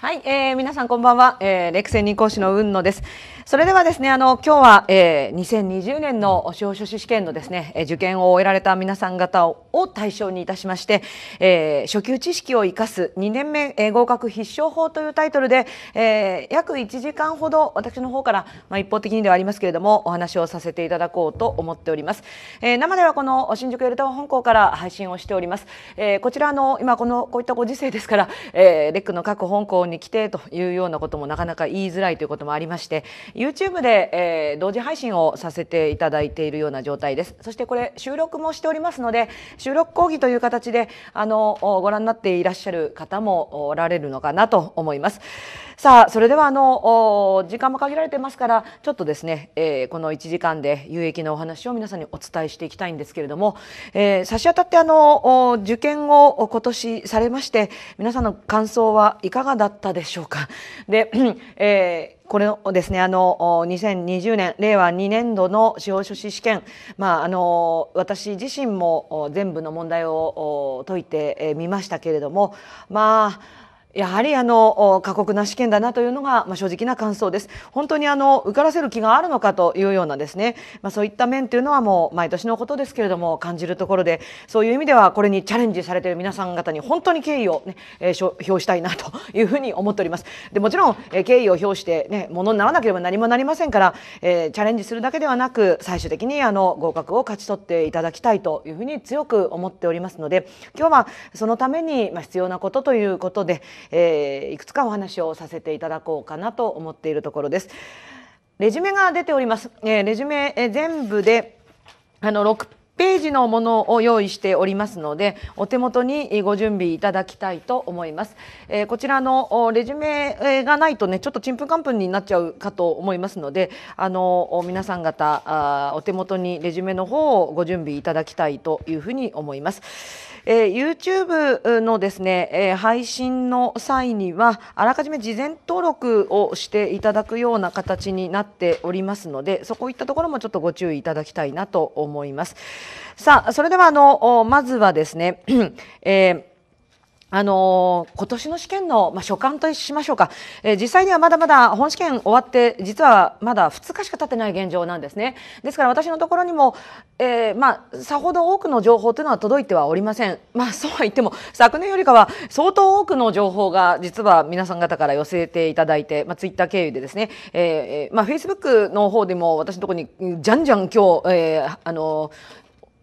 はい、えー、皆さんこんばんは、えー、レクセン講師の雲野です。それではですね、あの、今日は、えー、2020年の司法書士試験のですね、受験を終えられた皆さん方を対象にいたしまして、えー、初級知識を生かす2年目、えー、合格必勝法というタイトルで、えー、約1時間ほど私の方から、まあ、一方的にではありますけれども、お話をさせていただこうと思っております。えー、生ではこの新宿エルタワー本校から配信をしております。えー、こちらの、今この、こういったご時世ですから、えー、レックの各本校に来てというようなこともなかなか言いづらいということもありまして、YouTube で、えー、同時配信をさせていただいているような状態ですそしてこれ収録もしておりますので収録講義という形であのご覧になっていらっしゃる方もおられるのかなと思います。さあそれではあの時間も限られてますからちょっとですね、えー、この1時間で有益なお話を皆さんにお伝えしていきたいんですけれども、えー、差し当たってあの受験を今年されまして皆さんの感想はいかがだったでしょうか。で、えーこれをですね、あの、2020年、令和2年度の司法書士試験、まあ、あの、私自身も全部の問題を解いてみましたけれども、まあ、やはりあの過酷な試験だなというのが、まあ、正直な感想です本当にあの受からせる気があるのかというようなですね、まあ、そういった面というのはもう毎年のことですけれども感じるところでそういう意味ではこれにチャレンジされている皆さん方に本当に敬意をね、えー、表したいなというふうに思っておりますでもちろん、えー、敬意を表して、ね、ものにならなければ何もなりませんから、えー、チャレンジするだけではなく最終的にあの合格を勝ち取っていただきたいというふうに強く思っておりますので今日はそのために必要なことということでえー、いくつかお話をさせていただこうかなと思っているところです。レジュメが出ております。えー、レジュメ、えー、全部であの6ページのものを用意しておりますのでお手元にご準備いただきたいと思います、えー、こちらのレジュメがないとねちょっとちんぷんかんぷんになっちゃうかと思いますのであの皆さん方あお手元にレジュメの方をご準備いただきたいというふうに思いますえー、YouTube のですね、えー、配信の際には、あらかじめ事前登録をしていただくような形になっておりますので、そこいったところもちょっとご注意いただきたいなと思います。さあ、それでは、あの、まずはですね、えーあのー、今年の試験の、まあ、所感としましょうか、えー、実際にはまだまだ本試験終わって実はまだ2日しか経ってない現状なんですねですから私のところにも、えー、まあ、さほど多くの情報というのは届いてはおりません、まあ、そうは言っても昨年よりかは相当多くの情報が実は皆さん方から寄せていただいて、まあ、ツイッター経由でですね、フェイスブックの方でも私のところにじゃんじゃん今日、えーあの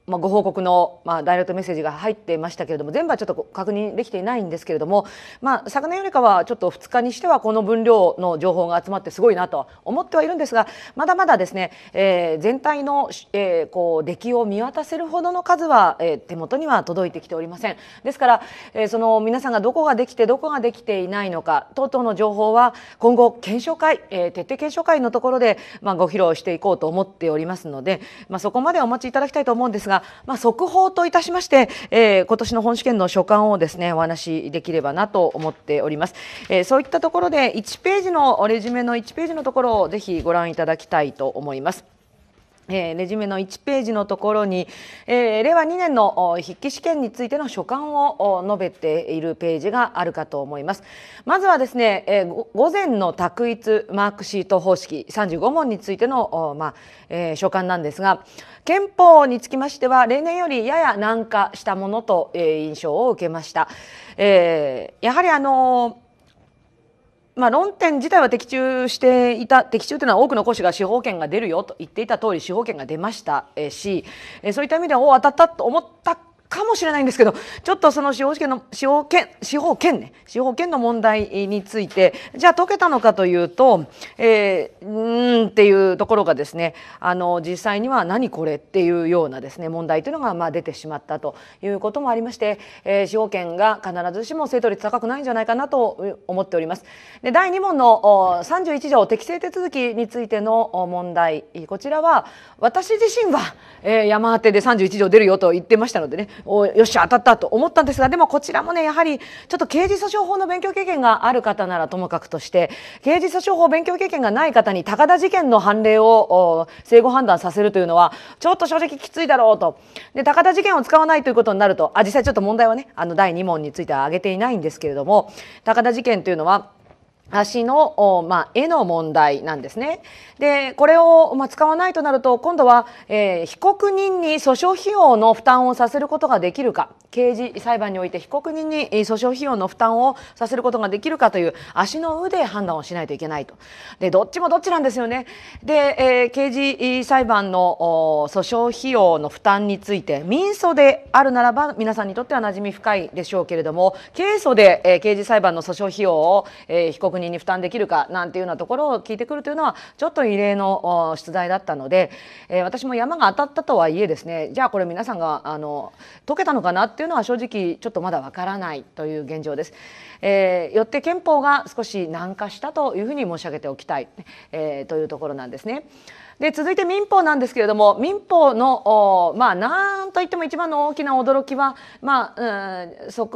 まあ、ご報告の、まあ、ダイレクトメッセージが入ってましたけれども全部はちょっと確認できていないんですけれども、まあ、昨年よりかはちょっと2日にしてはこの分量の情報が集まってすごいなと思ってはいるんですがまだまだですね、えー、全体の、えー、こう出来を見渡せるほどの数は、えー、手元には届いてきておりません。ですから、えー、その皆さんがどこができてどこができていないのか等々の情報は今後検証会、えー、徹底検証会のところで、まあ、ご披露していこうと思っておりますので、まあ、そこまでお待ちいただきたいと思うんですがが、まあ、速報といたしまして、えー、今年の本試験の所感をですねお話しできればなと思っております、えー、そういったところで1ページのレジュメの1ページのところをぜひご覧いただきたいと思いますえー、レジュメの1ページのところに、えー、令和2年の筆記試験についての所感を述べているページがあるかと思いますまずはですね、えー、午前の択一マークシート方式35問についての、まあえー、所感なんですが憲法につきましては例年よりやや難化したものと、えー、印象を受けました、えー、やはりあのーまあ、論点自体は的中していた的中というのは多くの講師が司法権が出るよと言っていた通り司法権が出ましたしそういった意味ではお当たったと思ったかもしれないんですけどちょっとその司法試験の司法権司法権ね司法権の問題についてじゃあ解けたのかというと、えー、うんっていうところがですねあの実際には何これっていうようなですね問題というのがまあ出てしまったということもありまして、えー、司法権が必ずしも正答率高くないんじゃないかなと思っております。で第2問の31条適正手続きについての問題こちらは私自身は、えー、山当てで31条出るよと言ってましたのでねおよし当たったと思ったんですがでもこちらもねやはりちょっと刑事訴訟法の勉強経験がある方ならともかくとして刑事訴訟法勉強経験がない方に高田事件の判例を正誤判断させるというのはちょっと正直きついだろうとで高田事件を使わないということになるとあ実際ちょっと問題はねあの第2問については挙げていないんですけれども高田事件というのは足の、まあ、絵の問題なんですね。で、これを、まあ、使わないとなると、今度は、えー、被告人に訴訟費用の負担をさせることができるか、刑事裁判において被告人に訴訟費用の負担をさせることができるかという足の上で判断をしないといけないと。で、どっちもどっちなんですよね。で、えー、刑事裁判の訴訟費用の負担について、民訴であるならば、皆さんにとっては馴染み深いでしょうけれども、刑訴で、えー、刑事裁判の訴訟費用を、えー、被告国に負担できるかなんていうようなところを聞いてくるというのはちょっと異例の出題だったので、えー、私も山が当たったとはいえですねじゃあこれ皆さんがあの解けたのかなっていうのは正直ちょっとまだわからないという現状です。えー、よって憲法が少し難化したというふうに申し上げておきたい、えー、というところなんですね。で続いて民法なんですけれども民法のまあなんといっても一番の大きな驚きは、まあ、うん即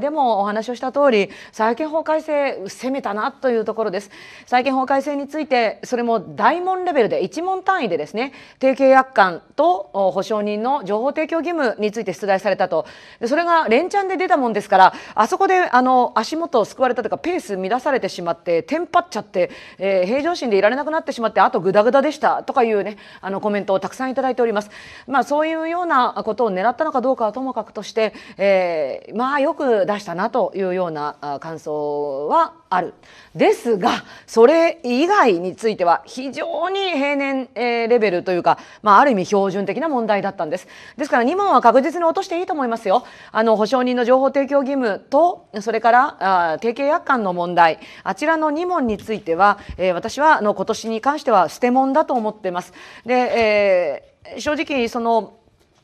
でもお話をした通り債権法改正攻めたなというところです債権法改正についてそれも大問レベルで1問単位でですね提携約款と保証人の情報提供義務について出題されたとそれが連チャンで出たもんですからあそこであの足元をすくわれたというかペース乱されてしまってテンパっちゃって、えー、平常心でいられなくなってしまってあとグダグダでした。たとかいうねあのコメントをたくさんいただいております。まあそういうようなことを狙ったのかどうかはともかくとして、えー、まあよく出したなというような感想はある。ですがそれ以外については非常に平年、えー、レベルというか、まあ、ある意味標準的な問題だったんです。ですから2問は確実に落としていいと思いますよ。あの保証人の情報提供義務とそれからあ提携約款の問題あちらの2問については、えー、私はあの今年に関しては捨て問だと思ってます。で、えー、正直その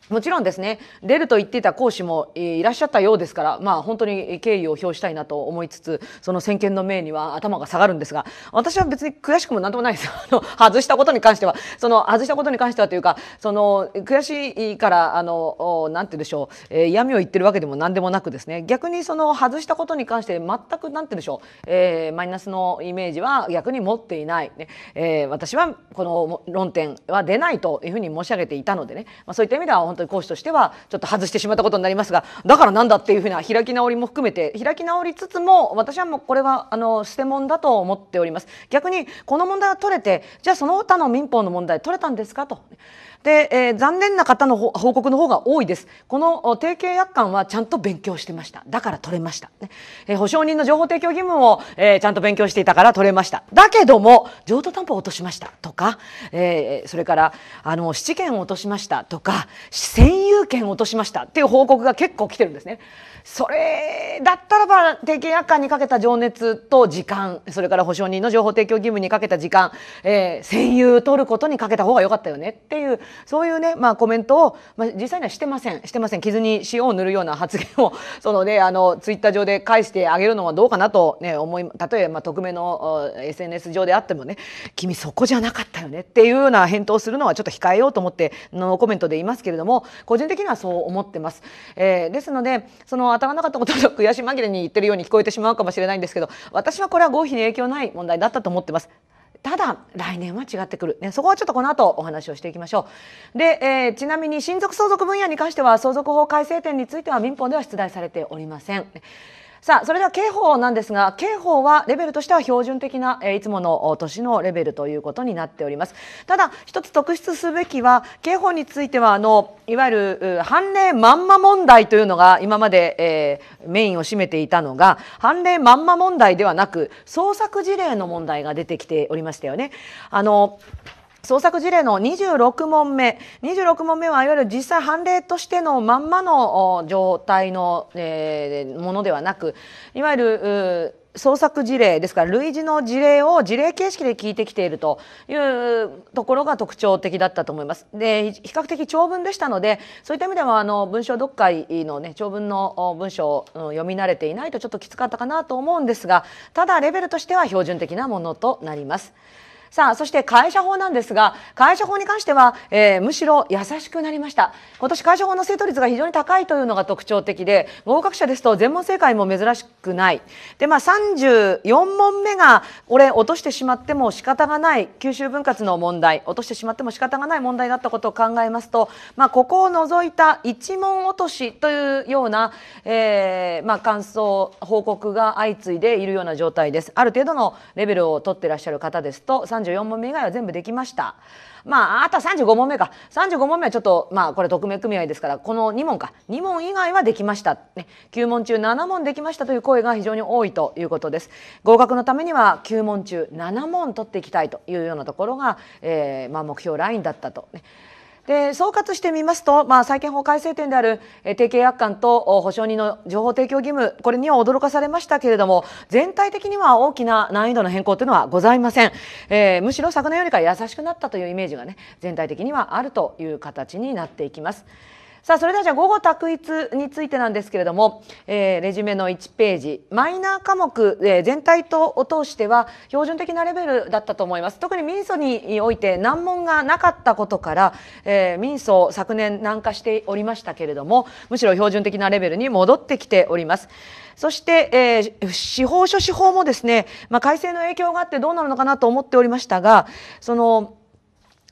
もちろんですね出ると言っていた講師も、いらっしゃったようですから、まあ、本当に敬意を表したいなと思いつつその先見の明には頭が下がるんですが私は別に悔しくも何ともないです あの外したことに関してはその外したことに関してはというかその悔しいからあのなんて言うでしょう、えー、嫌を言ってるわけでも何でもなくですね逆にその外したことに関して全くなんて言うでしょう、えー、マイナスのイメージは逆に持っていない、ねえー、私はこの論点は出ないというふうに申し上げていたのでね、まあ、そういった意味では本当に講師としてはちょっと外してしまったことになりますがだからなんだっていうふうな開き直りも含めて開き直りつつも私はもうこれはあの捨て問だと思っております逆にこの問題は取れてじゃあその他の民法の問題取れたんですかとで、えー、残念な方の報告の方が多いですこの提携約款はちゃんと勉強してましただから取れました、ねえー、保証人の情報提供義務を、えー、ちゃんと勉強していたから取れましただけども譲渡担保を落としましたとか、えー、それからあの質権を落としましたとか占有権を落としましたっていう報告が結構来てるんですねそれだったらば提携約款にかけた情熱と時間それから保証人の情報提供義務にかけた時間、えー、占有取ることにかけた方が良かったよねっていうそういうね、まあ、コメントを、まあ、実際にはしてませんしてません傷に塩を塗るような発言を その、ね、あのツイッター上で返してあげるのはどうかなと、ね、思い例えば、まあ、匿名の SNS 上であってもね君そこじゃなかったよねっていうような返答をするのはちょっと控えようと思ってのコメントで言いますけれども個人的にはそう思ってます。えー、ですのでその当たらなかったことを悔し紛れに言ってるように聞こえてしまうかもしれないんですけど私はこれは合否に影響ない問題だったと思ってます。ただ来年は違ってくる、ね、そこはちょっとこの後お話をしていきましょうで、えー、ちなみに親族相続分野に関しては相続法改正点については民法では出題されておりませんさあそれでは刑法なんですが刑法はレベルとしては標準的な、えいつもの年のレベルということになっておりますただ一つ特筆すべきは刑法についてはあのいわゆる判例まんま問題というのが今まで、えー、メインを占めていたのが判例まんま問題ではなく捜索事例の問題が出てきておりましたよねあの創作事例の26問目26問目はいわゆる実際判例としてのまんまの状態の、えー、ものではなくいわゆる捜索事例ですから類似の事例を事例形式で聞いてきているというところが特徴的だったと思います。で比較的長文でしたのでそういった意味ではあの文章読解の、ね、長文の文章を読み慣れていないとちょっときつかったかなと思うんですがただレベルとしては標準的なものとなります。さあ、そして会社法なんですが、会社法に関しては、えー、むしろ優しくなりました。今年会社法の正答率が非常に高いというのが特徴的で、合格者ですと全問正解も珍しくない。で、まあ34問目が、これ落としてしまっても仕方がない、九州分割の問題、落としてしまっても仕方がない問題だったことを考えますと、まあここを除いた一問落としというような、えー、まあ感想、報告が相次いでいるような状態です。ある程度のレベルを取っていらっしゃる方ですと、34問目以外は全部できました。まあ、あとは35問目か。35問目はちょっと、まあ、これ匿名組合ですから、この2問か。2問以外はできました。ね、9問中7問できましたという声が非常に多いということです。合格のためには9問中7問取っていきたいというようなところが、えー、まあ、目標ラインだったと、ね。で総括してみますと、まあ、債権法改正点である提携約款と保証人の情報提供義務これには驚かされましたけれども全体的には大きな難易度の変更というのはございません、えー、むしろ昨年よりか優しくなったというイメージがね全体的にはあるという形になっていきます。さあ、それではじゃあ午後択一についてなんですけれども、えー、レジュメの1ページ、マイナー科目、えー、全体とを通しては標準的なレベルだったと思います。特に民訴において難問がなかったことから、えー、民訴昨年難化しておりましたけれども、むしろ標準的なレベルに戻ってきております。そして、えー、司法書士法もですね、まあ、改正の影響があってどうなるのかなと思っておりましたが、その、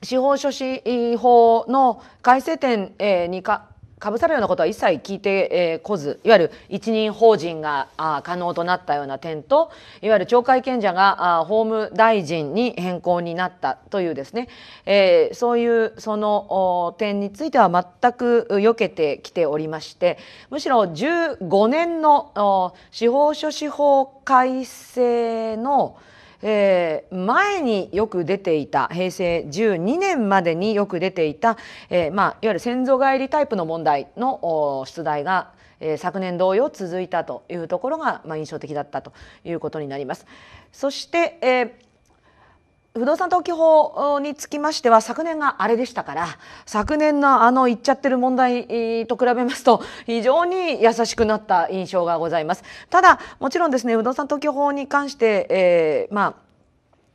司法書士法の改正点にかかぶさるようなことは一切聞いてこずいわゆる一人法人が可能となったような点といわゆる懲戒権者が法務大臣に変更になったというですね、えそういうその点については全く避けてきておりましてむしろ15年の司法書士法改正のえー、前によく出ていた平成12年までによく出ていた、えーまあ、いわゆる先祖返りタイプの問題の出題が、えー、昨年同様続いたというところが、まあ、印象的だったということになります。そして、えー不動産登記法につきましては昨年があれでしたから昨年のあの言っちゃってる問題と比べますと非常に優しくなった印象がございますただもちろんですね不動産登記法に関して、えー、まあ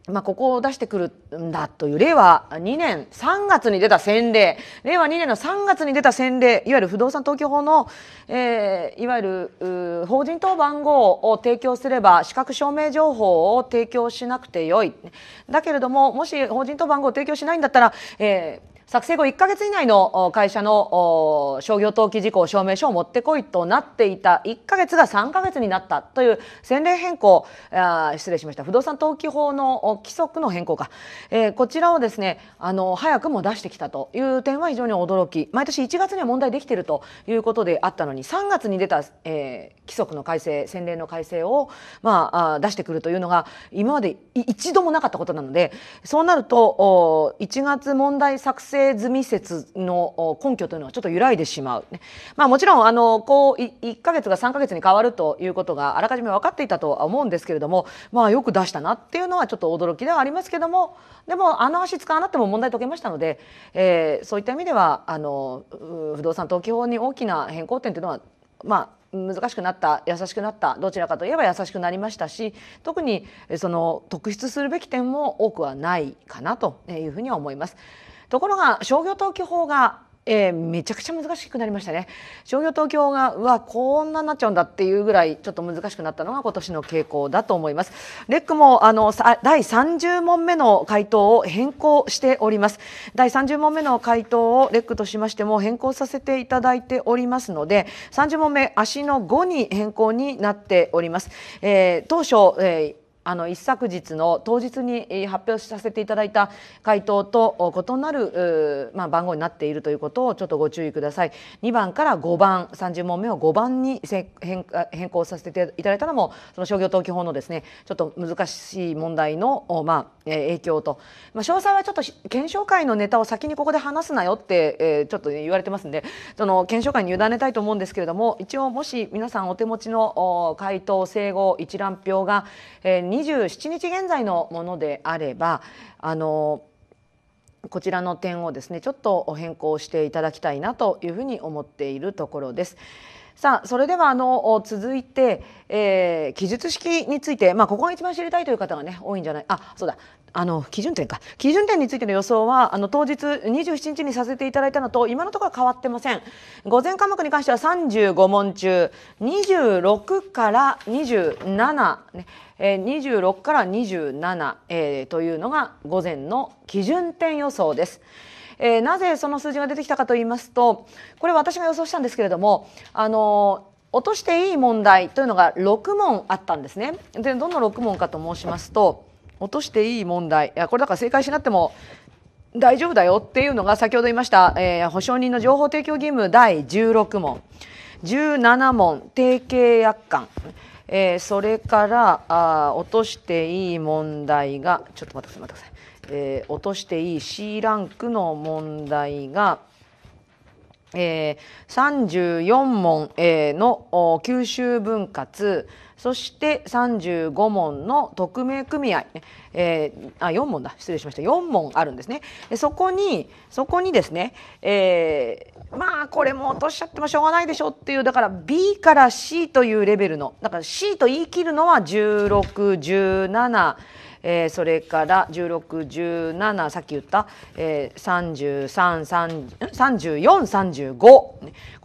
まあ、ここを出してくるんだという令和2年3月に出た先例令和2年の3月に出た先例いわゆる不動産登記法の、えー、いわゆる法人等番号を提供すれば資格証明情報を提供しなくてよいだけれどももし法人等番号を提供しないんだったら、え作成後1ヶ月以内の会社の商業登記事項証明書を持ってこいとなっていた1ヶ月が3ヶ月になったという先例変更あ失礼しました不動産登記法の規則の変更か、えー、こちらをですねあの早くも出してきたという点は非常に驚き毎年1月には問題できているということであったのに3月に出た、えー、規則の改正先例の改正を、まあ、あ出してくるというのが今まで一度もなかったことなのでそうなると1月問題作成成済み説の根拠というのはちょっと揺らいでしまう、ね、まあ、もちろんあのこう1か月が3か月に変わるということがあらかじめ分かっていたとは思うんですけれども、まあ、よく出したなっていうのはちょっと驚きではありますけどもでもあの足使わなくても問題解けましたので、えー、そういった意味ではあの不動産登記法に大きな変更点というのはまあ難しくなった優しくなったどちらかといえば優しくなりましたし特にその特筆するべき点も多くはないかなというふうには思います。ところが商業登記法がえー、めちゃくちゃ難しくなりましたね商業東京がうわこんなになっちゃうんだっていうぐらいちょっと難しくなったのが今年の傾向だと思いますレックもあの第30問目の回答を変更しております第30問目の回答をレックとしましても変更させていただいておりますので30問目足の5に変更になっております、えー、当初、えーあの一昨日の当日に発表させていただいた回答と異なる、まあ、番号になっているということをちょっとご注意ください。2番から5番30問目を5番に変変更させていただいたのもその商業登記法のですねちょっと難しい問題の、まあ、影響と、まあ、詳細はちょっと検証会のネタを先にここで話すなよって、えー、ちょっと言われてますんでその検証会に委ねたいと思うんですけれども一応もし皆さんお手持ちの回答整合一覧表が、えー、27日現在のものであればあのこちらの点をですねちょっと変更していただきたいなというふうに思っているところです。さあそれではあの続いて、えー、記述式について、まあ、ここが一番知りたいという方がね多いんじゃないあそうだあの基準点か基準点についての予想はあの当日27日にさせていただいたのと今のところ変わってません午前科目に関しては35問中26から27ねえー、26から27、えー、というのが午前の基準点予想です。えー、なぜその数字が出てきたかと言いますとこれ私が予想したんですけれどもあの落としていい問題というのが6問あったんですね。でどの6問かと申しますと落としていい問題いやこれだから正解しなくても大丈夫だよっていうのが先ほど言いました、えー、保証人の情報提供義務第16問17問提携約款、えー、それからあ落としていい問題がちょっと待ってください待ってくださいえー、落としていい C ランクの問題が、えー、34問、えー、の九州分割そして35問の匿名組合、えー、あ4問だ失礼しました4問あるんですねそこにそこにですね、えー、まあこれも落としちゃってもしょうがないでしょっていうだから B から C というレベルのだから C と言い切るのは1617えー、それから1617さっき言った、えー、333435こ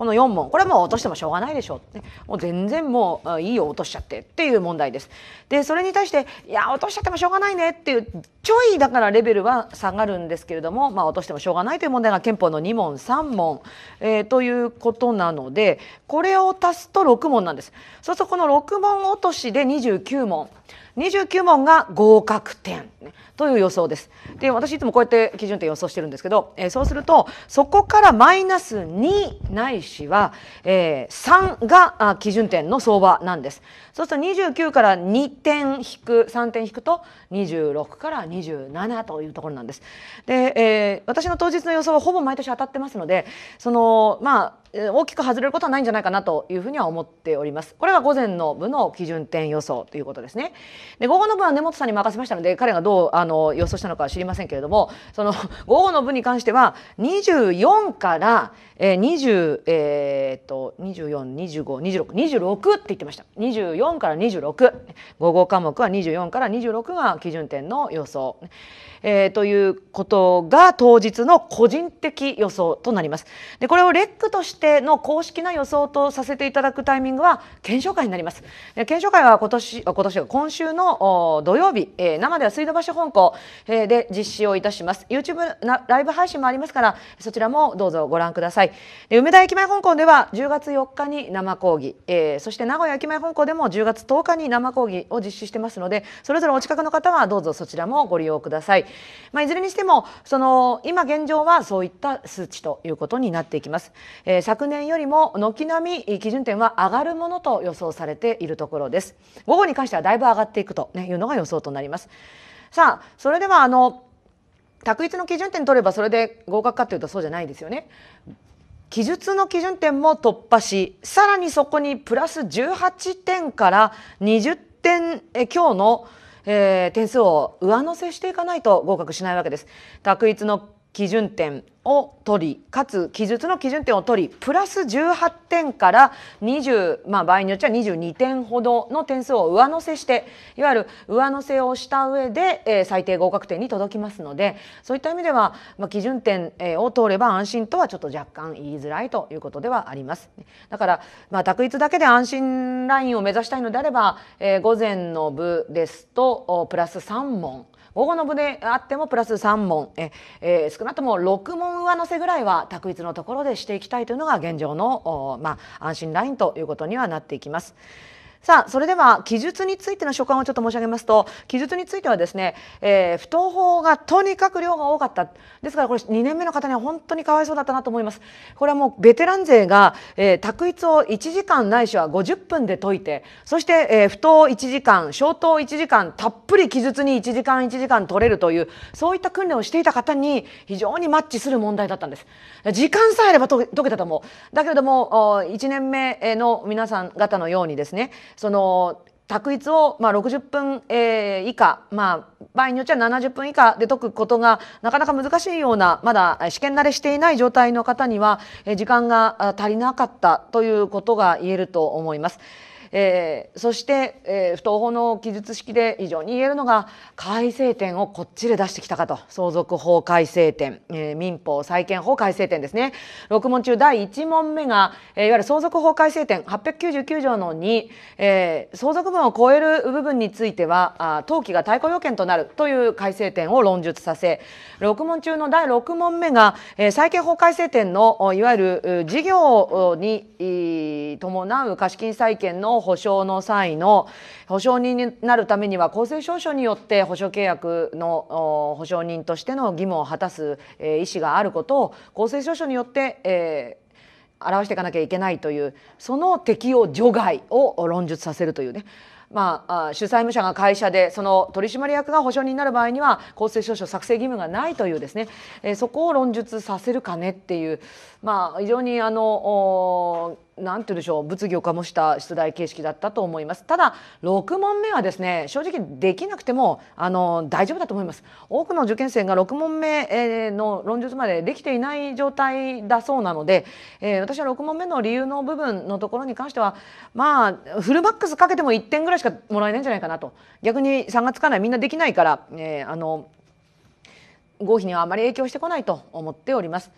の4問これもう落としてもしょうがないでしょう、ね、もう全然もういいよ落としちゃってっていう問題です。でそれに対していや落としちゃってもしょうがないねっていうちょいだからレベルは下がるんですけれども、まあ、落としてもしょうがないという問題が憲法の2問3問、えー、ということなのでこれを足すと6問なんです。そうするとこの6問落としで29問29問が合格点という予想です。で私いつもこうやって基準点予想してるんですけど、えー、そうするとそこからマイナス2ないしは、えー、3が基準点の相場なんです。そうすると29から2点引く3点引くと26から27というところなんです。で、えー、私の当日の予想はほぼ毎年当たってますのでそのまあ大きく外れることはないんじゃないかなというふうには思っております。これが午前の部の基準点予想ということですね。で午後の部は根本さんに任せましたので彼がどうあの予想したのかは知りませんけれどもその 午後の部に関しては24からえー、20、えー、と、24、25、26、26って言ってました。24から26。5号科目は24から26が基準点の予想。えー、ということが当日の個人的予想となります。で、これをレックとしての公式な予想とさせていただくタイミングは検証会になります。検証会は今年、今年は今週の土曜日、えー、生では水道橋本校、えー、で実施をいたします。YouTube ライブ配信もありますから、そちらもどうぞご覧ください。さいで梅田駅前本校では10月4日に生講義、えー、そして名古屋駅前本校でも10月10日に生講義を実施してますのでそれぞれお近くの方はどうぞそちらもご利用ください、まあ、いずれにしてもその今現状はそういった数値ということになっていきます、えー、昨年よりも軒並み基準点は上がるものと予想されているところです午後に関してはだいぶ上がっていくと、ね、いうのが予想となりますさあそれではあの択一の基準点取ればそれで合格かというとそうじゃないですよね。記述の基準点も突破しさらにそこにプラス18点から20点え今日の、えー、点数を上乗せしていかないと合格しないわけです。択一の基準点を取りかつ記述の基準点を取りプラス18点から20、まあ、場合によっては22点ほどの点数を上乗せしていわゆる上乗せをした上で、えー、最低合格点に届きますのでそういった意味では、まあ、基準点を通れば安心とはちょっと若干言いづらいということではあります。だから、まあ、択一だけで安心ラインを目指したいのであれば、えー、午前の部ですとプラス3問午後の部であってもプラス3問え、えー、少なくとも6問上乗せぐらいは択一のところでしていきたいというのが現状の、まあ、安心ラインということにはなっていきます。さあ、それでは記述についての所感をちょっと申し上げますと、記述についてはですね、えー、不当法がとにかく量が多かった。ですからこれ2年目の方には本当にかわいそうだったなと思います。これはもうベテラン勢が、えー、択一を1時間ないしは50分で解いて、そして、えー、不当1時間、消灯1時間、たっぷり記述に1時間1時間取れるという、そういった訓練をしていた方に非常にマッチする問題だったんです。時間さえあれば解けたと思う。だけれども、1年目の皆さん方のようにですね、その択一を、まあ、60分、え以下、まあ、場合によっては70分以下で解くことがなかなか難しいようなまだ試験慣れしていない状態の方には時間が足りなかったということが言えると思います。えー、そして、えー、不当法の記述式で非常に言えるのが改正点をこっちで出してきたかと相続法改正点、えー、民法債権法改正点ですね6問中第1問目が、えー、いわゆる相続法改正点899条の2、えー、相続分を超える部分についてはあ登記が対抗要件となるという改正点を論述させ6問中の第6問目が、えー、債権法改正点のいわゆる事業に伴う貸金債権の保証の際の保証人になるためには公正証書によって保証契約の保証人としての義務を果たす、え意思があることを公正証書によって、えー、表していかなきゃいけないというその適用除外を論述させるというね。まあ、主催務者が会社でその取締役が保証人になる場合には公正証書作成義務がないというですね、えそこを論述させるかねっていう、まあ、非常にあのなんて言うでしょう物議を醸した出題形式だったと思いますただ6問目はですね正直できなくてもあの大丈夫だと思います多くの受験生が6問目の論述までできていない状態だそうなので、えー、私は6問目の理由の部分のところに関してはまあフルマックスかけても1点ぐらいしかもらえないんじゃないかなと逆に差がつかないみんなできないから、えー、あの合否にはあまり影響してこないと思っております。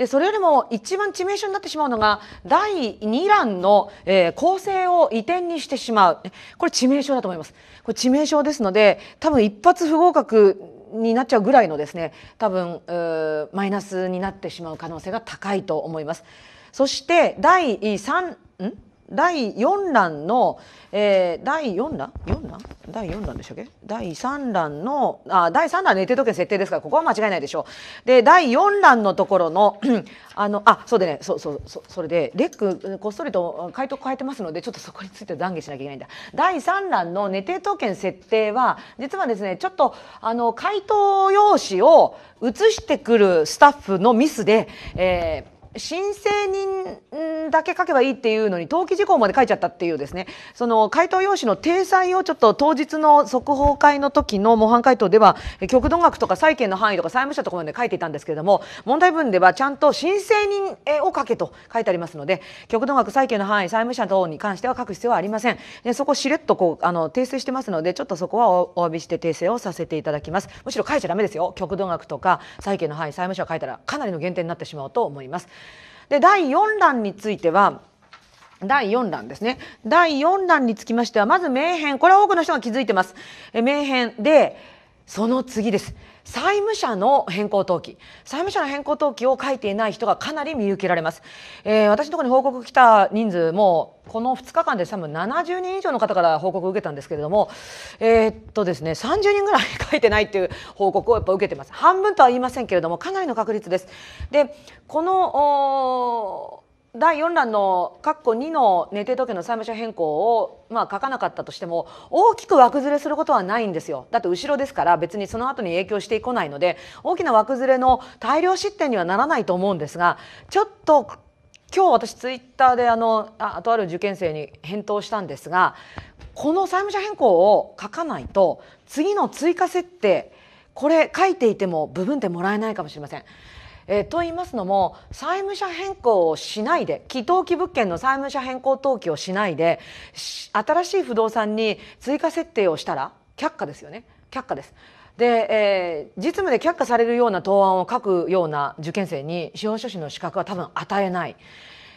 でそれよりも一番致命傷になってしまうのが第2弾の、えー、構成を移転にしてしまうこれ致命傷だと思いますこれ致命傷ですので多分一発不合格になっちゃうぐらいのですね多分マイナスになってしまう可能性が高いと思いますそして第3ん第4欄の、えー、第4欄 ?4 欄第4欄でしたっけ第3欄の、あ、第3欄の一定条件設定ですから、ここは間違いないでしょう。で、第4欄のところの、あの、あ、そうでね、そうそう、そそれで、レック、こっそりと回答変えてますので、ちょっとそこについて懺悔しなきゃいけないんだ。第3欄の寝定当権設定は、実はですね、ちょっと、あの、回答用紙を移してくるスタッフのミスで、えー、申請人だけ書けばいいっていうのに登記事項まで書いちゃったっていうですねその回答用紙の体裁をちょっと当日の速報会の時の模範回答では極度額とか債権の範囲とか債務者とかまで書いていたんですけれども問題文ではちゃんと申請人を書けと書いてありますので極度額債権の範囲債務者等に関しては書く必要はありませんでそこしれっとこうあの訂正してますのでちょっとそこはお詫びして訂正をさせていただきますむしろ書いちゃダメですよ極度額とか債権の範囲債務者を書いたらかなりの減点になってしまうと思いますで第4弾については第4弾ですね第4弾につきましてはまず名編これは多くの人が気づいてます。名編でその次です債務者の変更登記債務者の変更登記を書いていない人がかなり見受けられます、えー、私のところに報告来た人数もこの2日間で多分70人以上の方から報告を受けたんですけれどもえー、っとですね30人ぐらい書いてないっていう報告をやっぱ受けてます半分とは言いませんけれどもかなりの確率ですでこの第4欄の括弧2の寝て時の債務者変更を、まあ、書かなかったとしても大きく枠ずれすることはないんですよだって後ろですから別にその後に影響してこないので大きな枠ずれの大量失点にはならないと思うんですがちょっと今日私ツイッターであのあとある受験生に返答したんですがこの債務者変更を書かないと次の追加設定これ書いていても部分点もらえないかもしれません。えー、と言いますのも債務者変更をしないで既登記物件の債務者変更登記をしないで新しい不動産に追加設定をしたら却下ですよね却下です。で、えー、実務で却下されるような答案を書くような受験生に司法書士の資格は多分与えない。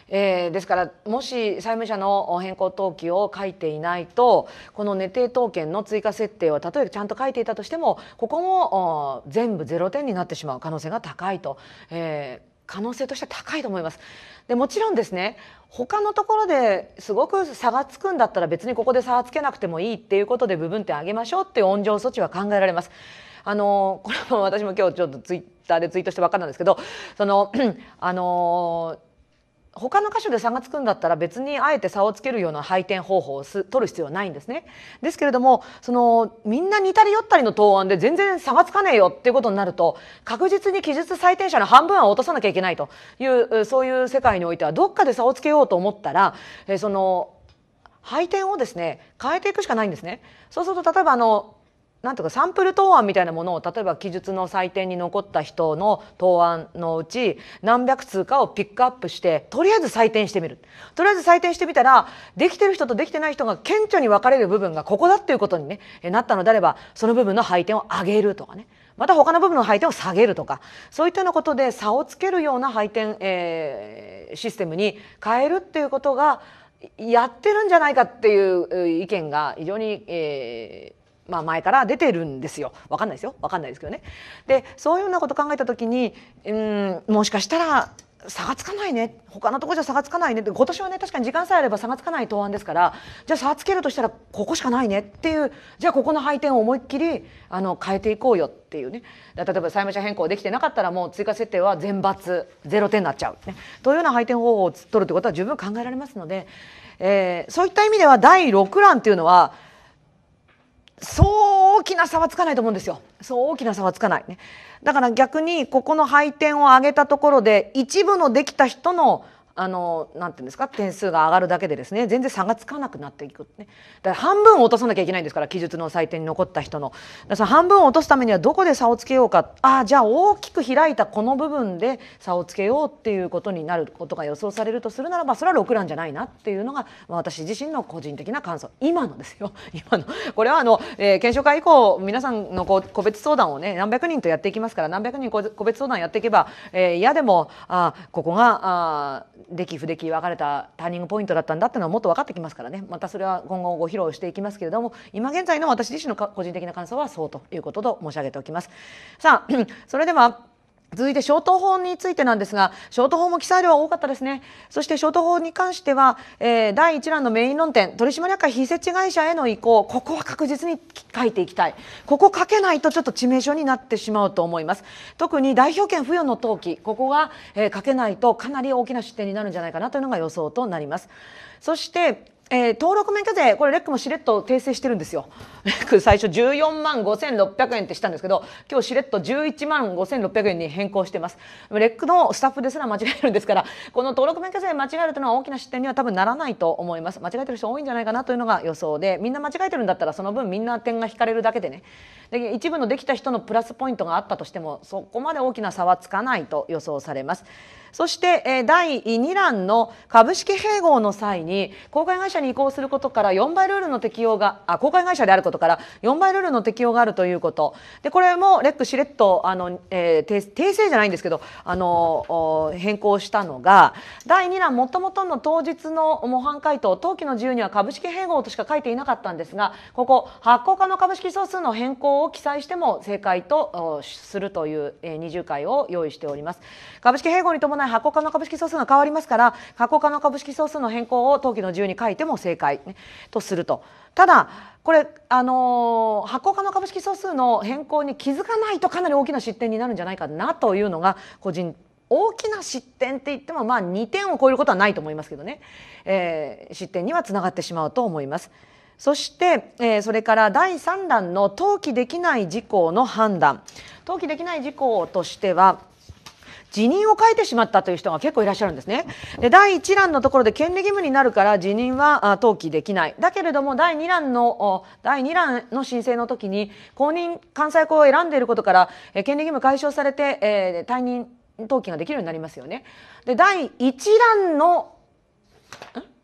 えー、ですからもし債務者の変更登記を書いていないとこの寝定当権の追加設定を例えばちゃんと書いていたとしてもここも全部0点になってしまう可能性が高いと、えー、可能性としては高いと思います。でもちろんですね他のところですごく差がつくんだったら別にここで差をつけなくてもいいっていうことで部分点上げましょうっていう温情措置は考えられます。あのこれも私も今日ちょっとツイッターでツイートしてばっかなんですけどその あの他の箇所で差がつくんだったら別にあえて差をつけるような配点方法を取る必要はないんですね。ですけれどもそのみんな似たり寄ったりの答案で全然差がつかねえよっていうことになると確実に記述採点者の半分は落とさなきゃいけないというそういう世界においてはどっかで差をつけようと思ったら、えその配点をですね変えていくしかないんですね。そうすると例えばあのなんとかサンプル答案みたいなものを例えば記述の採点に残った人の答案のうち何百通かをピックアップしてとりあえず採点してみるとりあえず採点してみたらできてる人とできてない人が顕著に分かれる部分がここだっていうことに、ね、なったのであればその部分の配点を上げるとかねまた他の部分の配点を下げるとかそういったようなことで差をつけるような配点、えー、システムに変えるっていうことがやってるんじゃないかっていう意見が非常に、えー、まあ、前から出てるんですよ分かんないですよ分かんないですけどね。でそういうようなこと考えた時にうんもしかしたら差がつかないね他のとこじゃ差がつかないねって今年はね確かに時間さえあれば差がつかない答案ですからじゃあ差つけるとしたらここしかないねっていうじゃあここの配点を思いっきりあの変えていこうよっていうね例えば債務者変更できてなかったらもう追加設定は全罰0点になっちゃう、ね、というような配点方法を取るってことは十分考えられますので、えー、そういった意味では第6欄っていうのはそう大きな差はつかないと思うんですよ。そう大きな差はつかないね。だから逆にここの配点を上げたところで一部のできた人のあのなんていうんですか点数が上がるだけでですね全然差がつかなくなっていく、ね、だから半分落とさなきゃいけないんですから記述の採点に残った人のだその半分落とすためにはどこで差をつけようかああじゃあ大きく開いたこの部分で差をつけようっていうことになることが予想されるとするならばそれは6なじゃないなっていうのが、まあ、私自身の個人的な感想今のですよ 今のこれはあの、えー、検証会以降皆さんのこ個別相談をね何百人とやっていきますから何百人個別相談やっていけば、えー、嫌でもあここがあ出来不出来分かれたターニングポイントだったんだってのはもっと分かってきますからねまたそれは今後ご披露していきますけれども今現在の私自身の個人的な感想はそうということと申し上げておきます。さあ それでは続いて消灯法についてなんですが消灯法も記載量は多かったですねそして消灯法に関しては、えー、第1欄のメイン論点取締役会非設置会社への移行ここは確実に書いていきたいここ書けないとちょっと致命傷になってしまうと思います特に代表権付与の登記ここが、えー、書けないとかなり大きな出点になるんじゃないかなというのが予想となりますそしてえー、登録免許税これレックもしれっと訂正してるんですよ。最初14万5600円ってしたんですけど今日しれっと11万5600円に変更してます。レックのスタッフですら間違えるんですからこの登録免許税間違えるというのは大きな失点には多分ならないと思います。間違えてる人多いんじゃないかなというのが予想でみんな間違えてるんだったらその分みんな点が引かれるだけでねで一部のできた人のプラスポイントがあったとしてもそこまで大きな差はつかないと予想されます。そして、え第2弾の株式併合の際に公開会社に移行することから4倍ルールの適用があ公開会社であることから4倍ルールの適用があるということでこれもレックしれっとあの、えー、訂正じゃないんですけどあの変更したのが第2弾もともとの当日の模範回答登記の自由には株式併合としか書いていなかったんですがここ発行可能株式総数の変更を記載しても正解とするという、え重回を用意しております。株式併合に伴前発行家の株式総数が変わりますから発行家の株式総数の変更を当期の自由に書いても正解、ね、とするとただこれ、あのー、発行家の株式総数の変更に気づかないとかなり大きな失点になるんじゃないかなというのが個人大きな失点って言ってもまあ2点を超えることはないと思いますけどね、えー、失点にはつながってしまうと思います。そして、えー、それから第3弾の登記できない事項の判断登記できない事項としては辞任を書いてしまったという人が結構いらっしゃるんですね。で第1弾のところで権利義務になるから辞任は登記できない。だけれども第2弾の第2弾の申請の時に公認関西校を選んでいることから権利義務解消されて、えー、退任登記ができるようになりますよね。で第1弾の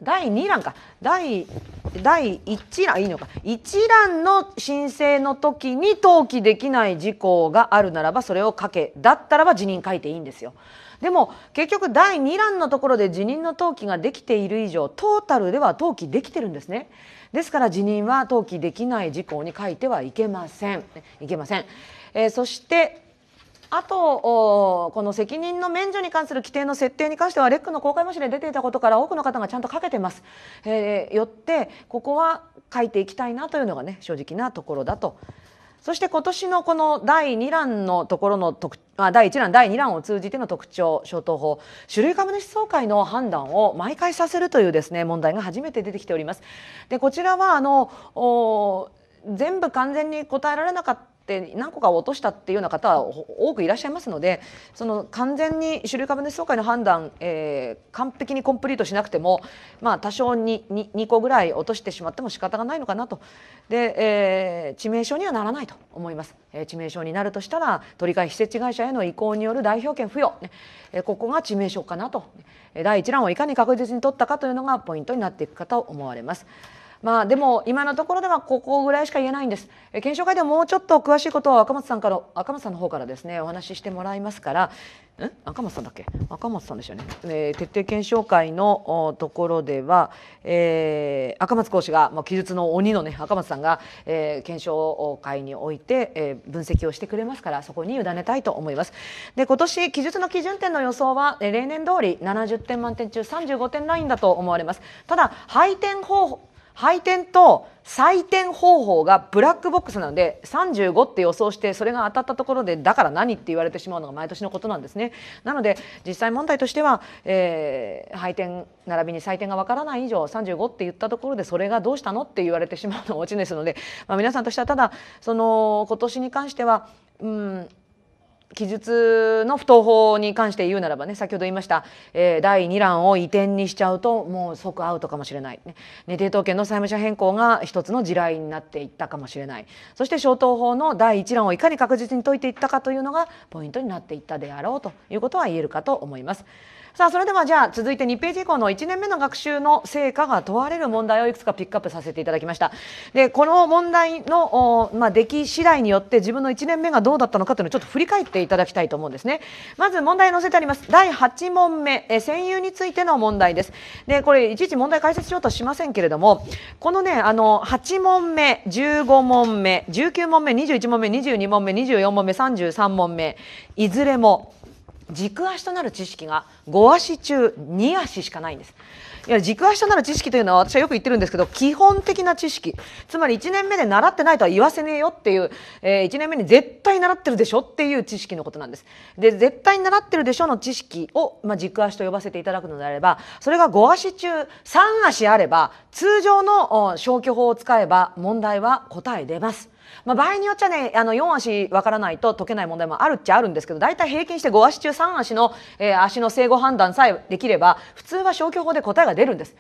第2欄か第第1欄いいのか1欄の申請の時に登記できない事項があるならばそれを書けだったらば辞任書いていいんですよ。でも結局第2欄のところで辞任の登記ができている以上トータルでは登記できてるんですね。ですから辞任は登記できない事項に書いてはいけません。いけません。えー、そしてあとこの責任の免除に関する規定の設定に関してはレックの公開模試で出ていたことから多くの方がちゃんとかけてます、えー、よってここは書いていきたいなというのがね正直なところだとそして今年のこの第2欄のところの特あ第1弾第2弾を通じての特徴消灯法種類株主総会の判断を毎回させるというですね問題が初めて出てきております。でこちらはあの全部完全に答えられなかっって何個か落としたっていうような方は多くいらっしゃいますのでその完全に主流株主総会の判断、えー、完璧にコンプリートしなくても、まあ、多少に 2, 2個ぐらい落としてしまっても仕方がないのかなとで、えー、致命傷にはならないと思います、えー、致命傷になるとしたら取り替え非設置会社への移行による代表権付与、ねえー、ここが致命傷かなと第1弾をいかに確実に取ったかというのがポイントになっていくかと思われます。まあでも今のところではここぐらいしか言えないんです検証会ではもうちょっと詳しいことを赤松さんから赤松さんの方からですねお話ししてもらいますからん赤松さんだっけ赤松さんですよね、えー、徹底検証会のところでは、えー、赤松講師が、まあ、記述の鬼のね赤松さんが、えー、検証会において、えー、分析をしてくれますからそこに委ねたいと思いますで今年記述の基準点の予想は、えー、例年通り70点満点中35点ラインだと思われますただ配点方法配点と採点方法がブラックボックスなので35って予想してそれが当たったところでだから何って言われてしまうのが毎年のことなんですね。なので実際問題としては、えー、配点並びに採点がわからない以上35って言ったところでそれがどうしたのって言われてしまうのがオちですので、まあ、皆さんとしてはただその今年に関しては、うん、記述の不当法に関して言うならばね先ほど言いました、えー、第2欄を移転にしちゃうともう即アウトかもしれない、ね、抵当権の債務者変更が一つの地雷になっていったかもしれないそして消灯法の第1欄をいかに確実に解いていったかというのがポイントになっていったであろうということは言えるかと思います。さあそれではじゃあ続いて2ページ以降の1年目の学習の成果が問われる問題をいくつかピックアップさせていただきましたでこの問題の、まあ、出来次第によって自分の1年目がどうだったのかというのをちょっと振り返っていただきたいと思うんですねまず問題載せてあります第8問目え占有についての問題ですでこれいちいち問題解説しようとしませんけれどもこのねあの8問目15問目19問目21問目22問目24問目33問目いずれも軸足となる知識が5足中2足しかないんですいや軸足となる知識というのは私はよく言ってるんですけど基本的な知識つまり1年目で習ってないとは言わせねえよっていう、えー、1年目に絶対習ってるでしょっていう知識のことなんですで絶対習ってるでしょの知識を、まあ、軸足と呼ばせていただくのであればそれが5足中3足あれば通常の消去法を使えば問題は答え出ますまあ、場合によっちゃねあの4足分からないと解けない問題もあるっちゃあるんですけど大体平均して5足中3足の、えー、足の正誤判断さえできれば普通は消去法で答えが出るんです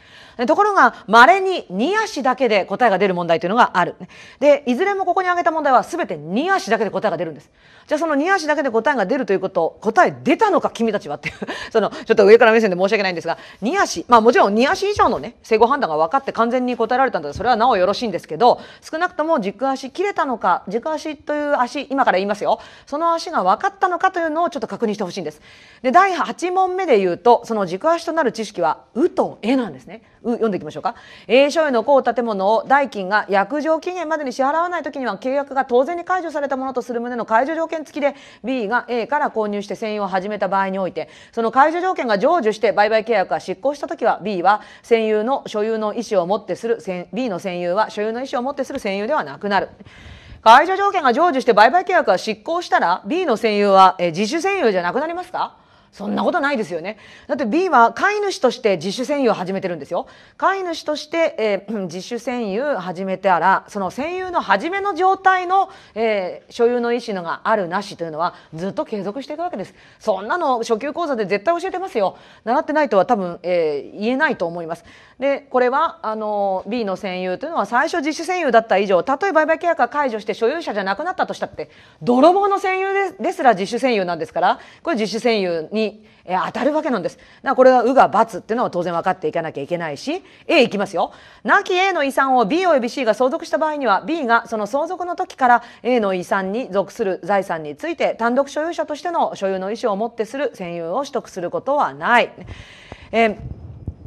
ところがまれに2足だけで答えが出る問題というのがあるでいずれもここに挙げた問題は全て2足だけで答えが出るんですじゃあその2足だけで答えが出るということ答え出たのか君たちはっていう そのちょっと上から目線で申し訳ないんですが2足まあもちろん2足以上のね正誤判断が分かって完全に答えられたんだそれはなおよろしいんですけど少なくとも軸足切れたったのか軸足という足今から言いますよその足が分かったのかというのをちょっと確認してほしいんですで第8問目で言うとその軸足となる知識は「う」と「え」なんですね。読んでいきましょうか A 所有の高建物を代金が約定期限までに支払わない時には契約が当然に解除されたものとする旨の解除条件付きで B が A から購入して専用を始めた場合においてその解除条件が成就して売買契約が執行した時は B は占有の所有の意思をもってする B の占有は所有の意思をもってする占有ではなくなる。解除条件が成就して売買契約が執行したら B の占有は、え自主占有じゃなくなりますかそんなことないですよね。だって B は飼い主として自主占有を始めてるんですよ。飼い主として、えー、自主占有始めたら、その占有の初めの状態の、えー、所有の意思のがあるなしというのはずっと継続していくわけです。そんなの初級講座で絶対教えてますよ。習ってないとは多分、えー、言えないと思います。でこれはあの B の占有というのは最初自主占有だった以上たとえ売買契約が解除して所有者じゃなくなったとしたって泥棒の占有ですら自主占有なんですからこれ自主占有に当たるわけなんですだからこれは「う」が「×」っていうのは当然分かっていかなきゃいけないし A いきますよ。亡き A の遺産を B および C が相続した場合には B がその相続の時から A の遺産に属する財産について単独所有者としての所有の意思をもってする占有を取得することはない。えー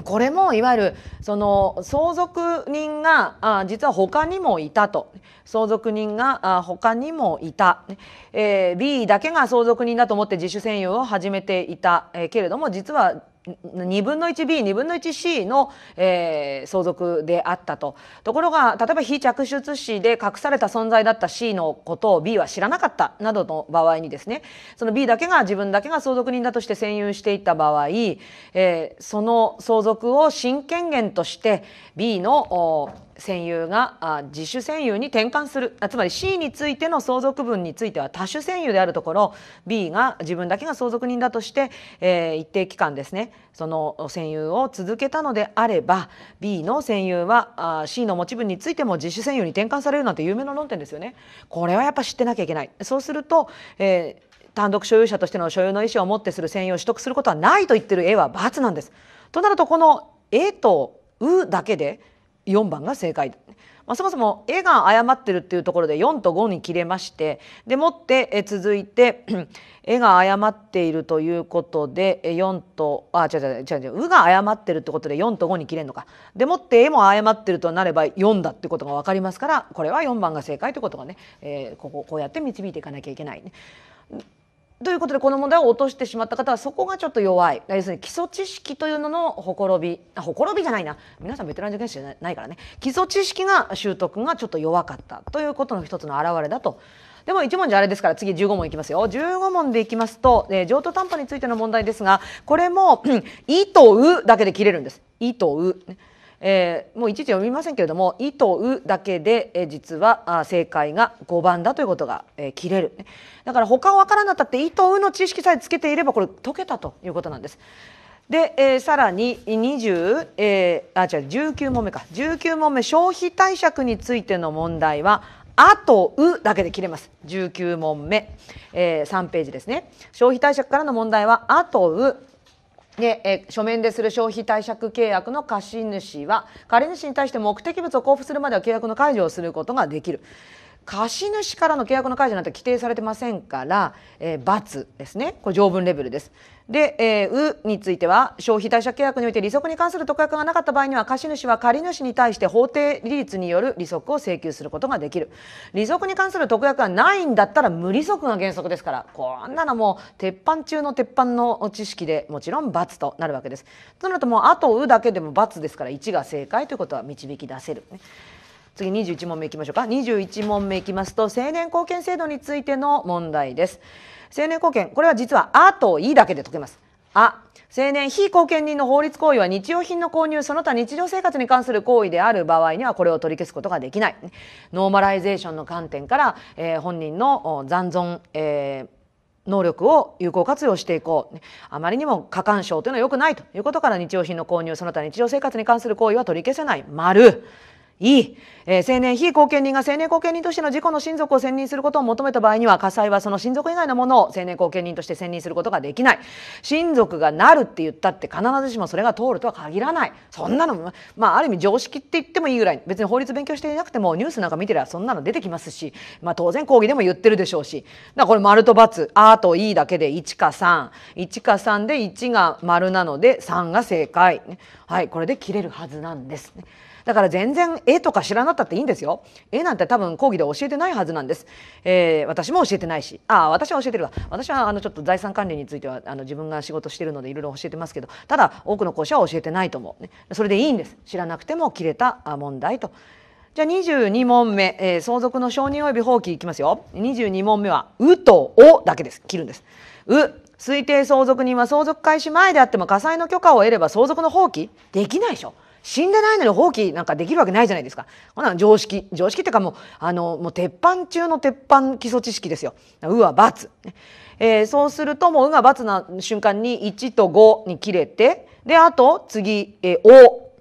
これもいわゆるその相続人があ実は他にもいたと相続人があ他にもいた、えー、B だけが相続人だと思って自主占有を始めていた、えー、けれども実は2分の 1B、2分の 1C の、えー、相続であったと。ところが、例えば非着出資で隠された存在だった C のことを B は知らなかったなどの場合にですね、その B だけが自分だけが相続人だとして占有していた場合、えー、その相続を新権限として B の占有が自主占有に転換するつまり C についての相続分については多種占有であるところ B が自分だけが相続人だとして、えー、一定期間ですねその占有を続けたのであれば B の占有はあ C の持ち分についても自主占有に転換されるなんて有名な論点ですよね。これはやっぱ知ってなきゃいけないそうすると、えー単独所有者としての所有の意思を持ってする専用を取得することはないと言ってる A は罰なんです。となるとこの A と「U だけで4番が正解、まあ、そもそも絵が誤ってるっていうところで4と5に切れましてでもって続いて 絵が誤っているということで4とあ違う違う違う違う「う」が誤ってるってことで4と5に切れるのかでもって絵も誤ってるとなれば4だってことが分かりますからこれは4番が正解ということがね、えー、こここうやって導いていかなきゃいけない、ということでこの問題を落としてしまった方はそこがちょっと弱い要するに基礎知識というののほころびあほころびじゃないな皆さんベテラン受験生じゃないからね基礎知識が習得がちょっと弱かったということの一つの表れだと。でも1問じゃあれですから次15問いきますよ。15問でいきますと、えー、上等短波についての問題ですがこれも「いとう」だけで切れるんです。いとう、ねえー、もういちいち読みませんけれども「いとう」だけで、えー、実はあ正解が5番だということが、えー、切れるだから他分からなかったって「いとう」の知識さえつけていればこれ解けたということなんです。で、えー、さらに20、えー、あ違う19問目か19問目消費貸借についての問題は「あとう」だけで切れます19問目、えー、3ページですね消費貸借からの問題は「あとう」でえ書面でする消費貸借契約の貸主は借主に対して目的物を交付するまでは契約の解除をすることができる。貸主からの契約の解除なんて規定されてませんから、えー、×ですねこれ条文レベルですで、えー、うについては消費貸借契約において利息に関する特約がなかった場合には貸主は借主に対して法定利率による利息を請求することができる利息に関する特約がないんだったら無利息が原則ですからこんなのもう鉄板中の鉄板の知識でもちろん×となるわけですとなるともうあと「う」だけでも×ですから1が正解ということは導き出せる、次21問目いきましょうか21問目いきますと成年後見制度についての問題です。成年後見これは実は「あ」と「い」だけで解けます。あ成年非後見人の法律行為は日用品の購入その他日常生活に関する行為である場合にはこれを取り消すことができないノーマライゼーションの観点から、えー、本人の残存、えー能力を有効活用していこうあまりにも過干渉というのは良くないということから日用品の購入その他日常生活に関する行為は取り消せない丸いい、えー、青年非後見人が青年後見人としての自己の親族を選任することを求めた場合には火災はその親族以外のものを青年後見人として選任することができない親族がなるって言ったって必ずしもそれが通るとは限らないそんなの、まあ、ある意味常識って言ってもいいぐらい別に法律勉強していなくてもニュースなんか見てりゃそんなの出てきますし、まあ、当然講義でも言ってるでしょうしだからこれ丸と×あと E だけで1か31か3で1が丸なので3が正解、はい、これで切れるはずなんですね。だから全然絵とか知らなったっていいんですよ絵なんて多分講義で教えてないはずなんです、えー、私も教えてないしああ私は教えてるわ私はあのちょっと財産管理についてはあの自分が仕事してるのでいろいろ教えてますけどただ多くの講師は教えてないと思う、ね、それでいいんです知らなくても切れた問題と。じゃあ22問目、えー、相続の承認及び放棄いきますよ。22問目は、うとおだけです。切るんです。う、推定相続人は相続開始前であっても火災の許可を得れば相続の放棄できないでしょ。死んでないのに放棄なんかできるわけないじゃないですか。ほな常識。常識っていうかもう、あの、もう鉄板中の鉄板基礎知識ですよ。うは×。えそうするともううが×な瞬間に1と5に切れて、で、あと次、えお。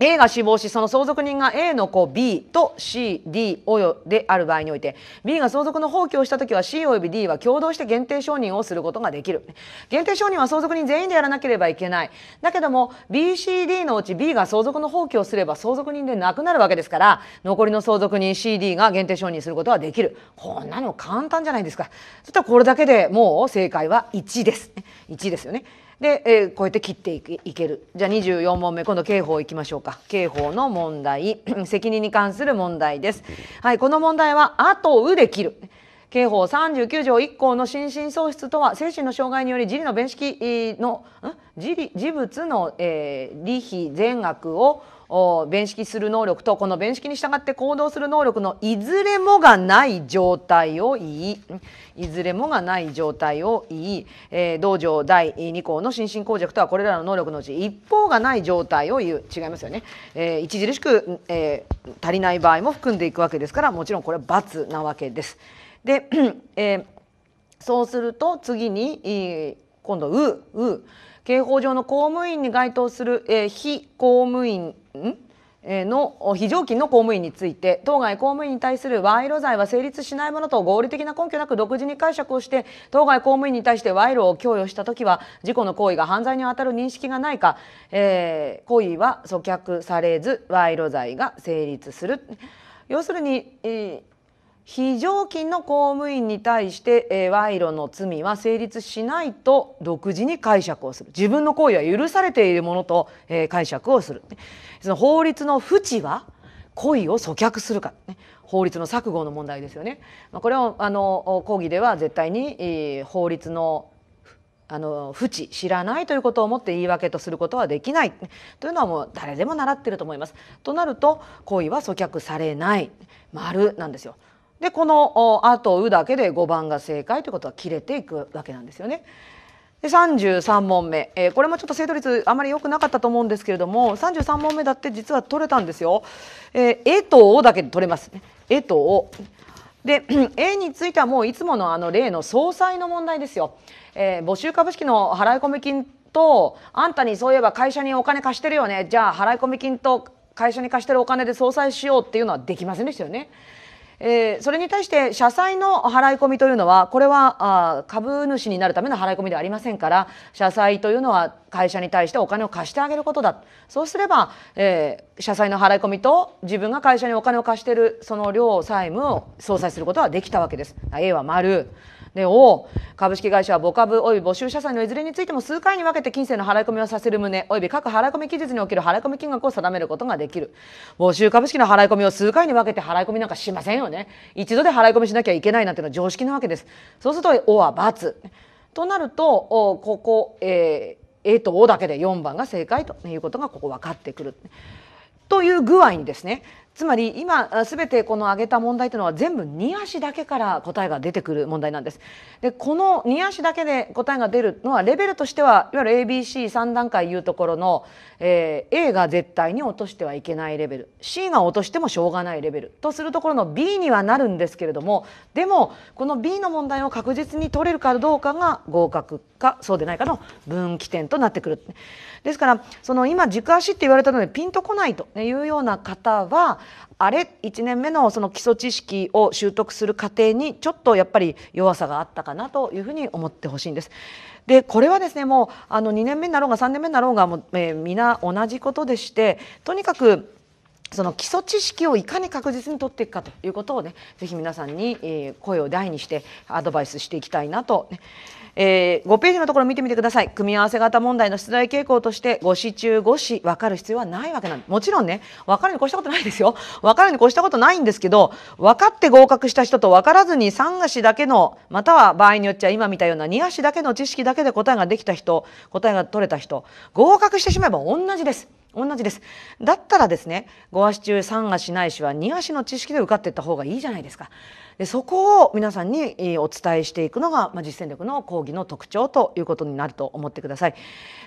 A が死亡しその相続人が A の子 B と CD およである場合において B が相続の放棄をした時は C および D は共同して限定承認をすることができる限定承認は相続人全員でやらなければいけないだけども BCD のうち B が相続の放棄をすれば相続人でなくなるわけですから残りの相続人 CD が限定承認することはできるこんなの簡単じゃないですかそしたらこれだけでもう正解は1です1ですよねで、えー、こうやって切っていけるじゃあ24問目今度刑法いきましょうか刑法の問題 責任に関する問題です、はい、この問題は「あとう」で切る刑法39条1項の心神喪失とは精神の障害により自利の弁識の自自物の、えー、利費全額を弁識する能力とこの弁識に従って行動する能力のいずれもがない状態を言いいずれもがない状態を言い、えー、道場第2項の心進耗弱とはこれらの能力のうち一方がない状態を言う違いますよね、えー、著しく、えー、足りない場合も含んでいくわけですからもちろんこれは罰なわけです。で、えー、そうすると次に今度「う」「う」刑法上の公務員に該当する、えー、非公務員んの非常勤の公務員について当該公務員に対する賄賂罪は成立しないものと合理的な根拠なく独自に解釈をして当該公務員に対して賄賂を供与した時は事故の行為が犯罪にあたる認識がないか、えー、行為は阻却されず賄賂罪が成立する。要するに、えー非常勤の公務員に対して、えー、賄賂の罪は成立しないと独自に解釈をする自分の行為は許されているものと、えー、解釈をするその法律の不知は故意を阻却するか、ね、法律の錯誤の問題ですよね、まあ、これをあの講義では絶対に、えー、法律のあの不知知らないということをもって言い訳とすることはできないというのはもう誰でも習ってると思います。となると行為は阻却されない丸なんですよ。でこの「あ」と「う」だけで5番が正解ということは切れていくわけなんですよね。で33問目、えー、これもちょっと正答率あまり良くなかったと思うんですけれども33問目だって実は取れたんですよ。えー、とおだけで取れますね。とお。で A についてはもういつものあの例の総裁の問題ですよ。えー、募集株式の払込金とあんたにそういえば会社にお金貸してるよねじゃあ払込金と会社に貸してるお金で総裁しようっていうのはできませんでしたよね。えー、それに対して社債の払い込みというのはこれはあ株主になるための払い込みではありませんから社債というのは会社に対してお金を貸してあげることだそうすれば、えー、社債の払い込みと自分が会社にお金を貸しているその両債務を相殺することはできたわけです。A は丸でを株式会社は母株および募集社債のいずれについても数回に分けて金銭の払い込みをさせる旨および各払い込み期日における払い込み金額を定めることができる募集株式の払い込みを数回に分けて払い込みなんかしませんよね一度で払い込みしなきゃいけないなんていうのは常識なわけですそうすると「お」は「×」となるとここ、えー、A とお」だけで4番が正解ということがここ分かってくる。という具合にですねつまり今すべてこの挙げた問題というのは全部2足だけから答えが出てくる問題なんです。でこの二足だけで答えが出るのはレベルとしてはいわゆる ABC3 段階いうところの、えー、A が絶対に落としてはいけないレベル C が落としてもしょうがないレベルとするところの B にはなるんですけれどもでもこの B の問題を確実に取れるかどうかが合格かそうでないかの分岐点となってくる。ですからその今軸足って言われたのでピンとこないというような方はあれ1年目のその基礎知識を習得する過程にちょっとやっぱり弱さがあったかなというふうに思ってほしいんです。でこれはですねもうあの2年目になろうが3年目になろうがもう、えー、皆同じことでしてとにかくその基礎知識をいかに確実に取っていくかということをねぜひ皆さんに声を大にしてアドバイスしていきたいなと、ね。えー、5ページのところ見てみてください組み合わせ型問題の出題傾向として5子中5子分かる必要はないわけなんですもちろんね分かるに越したことないですよ分かるに越したことないんですけど分かって合格した人と分からずに3足だけのまたは場合によっては今見たような2足だけの知識だけで答えができた人答えが取れた人合格してしまえば同じです同じですだったらですね5足中3足ないしは2足の知識で受かっていった方がいいじゃないですかでそこを皆さんにお伝えしていくのが、まあ、実践力の講義の特徴ということになると思ってください。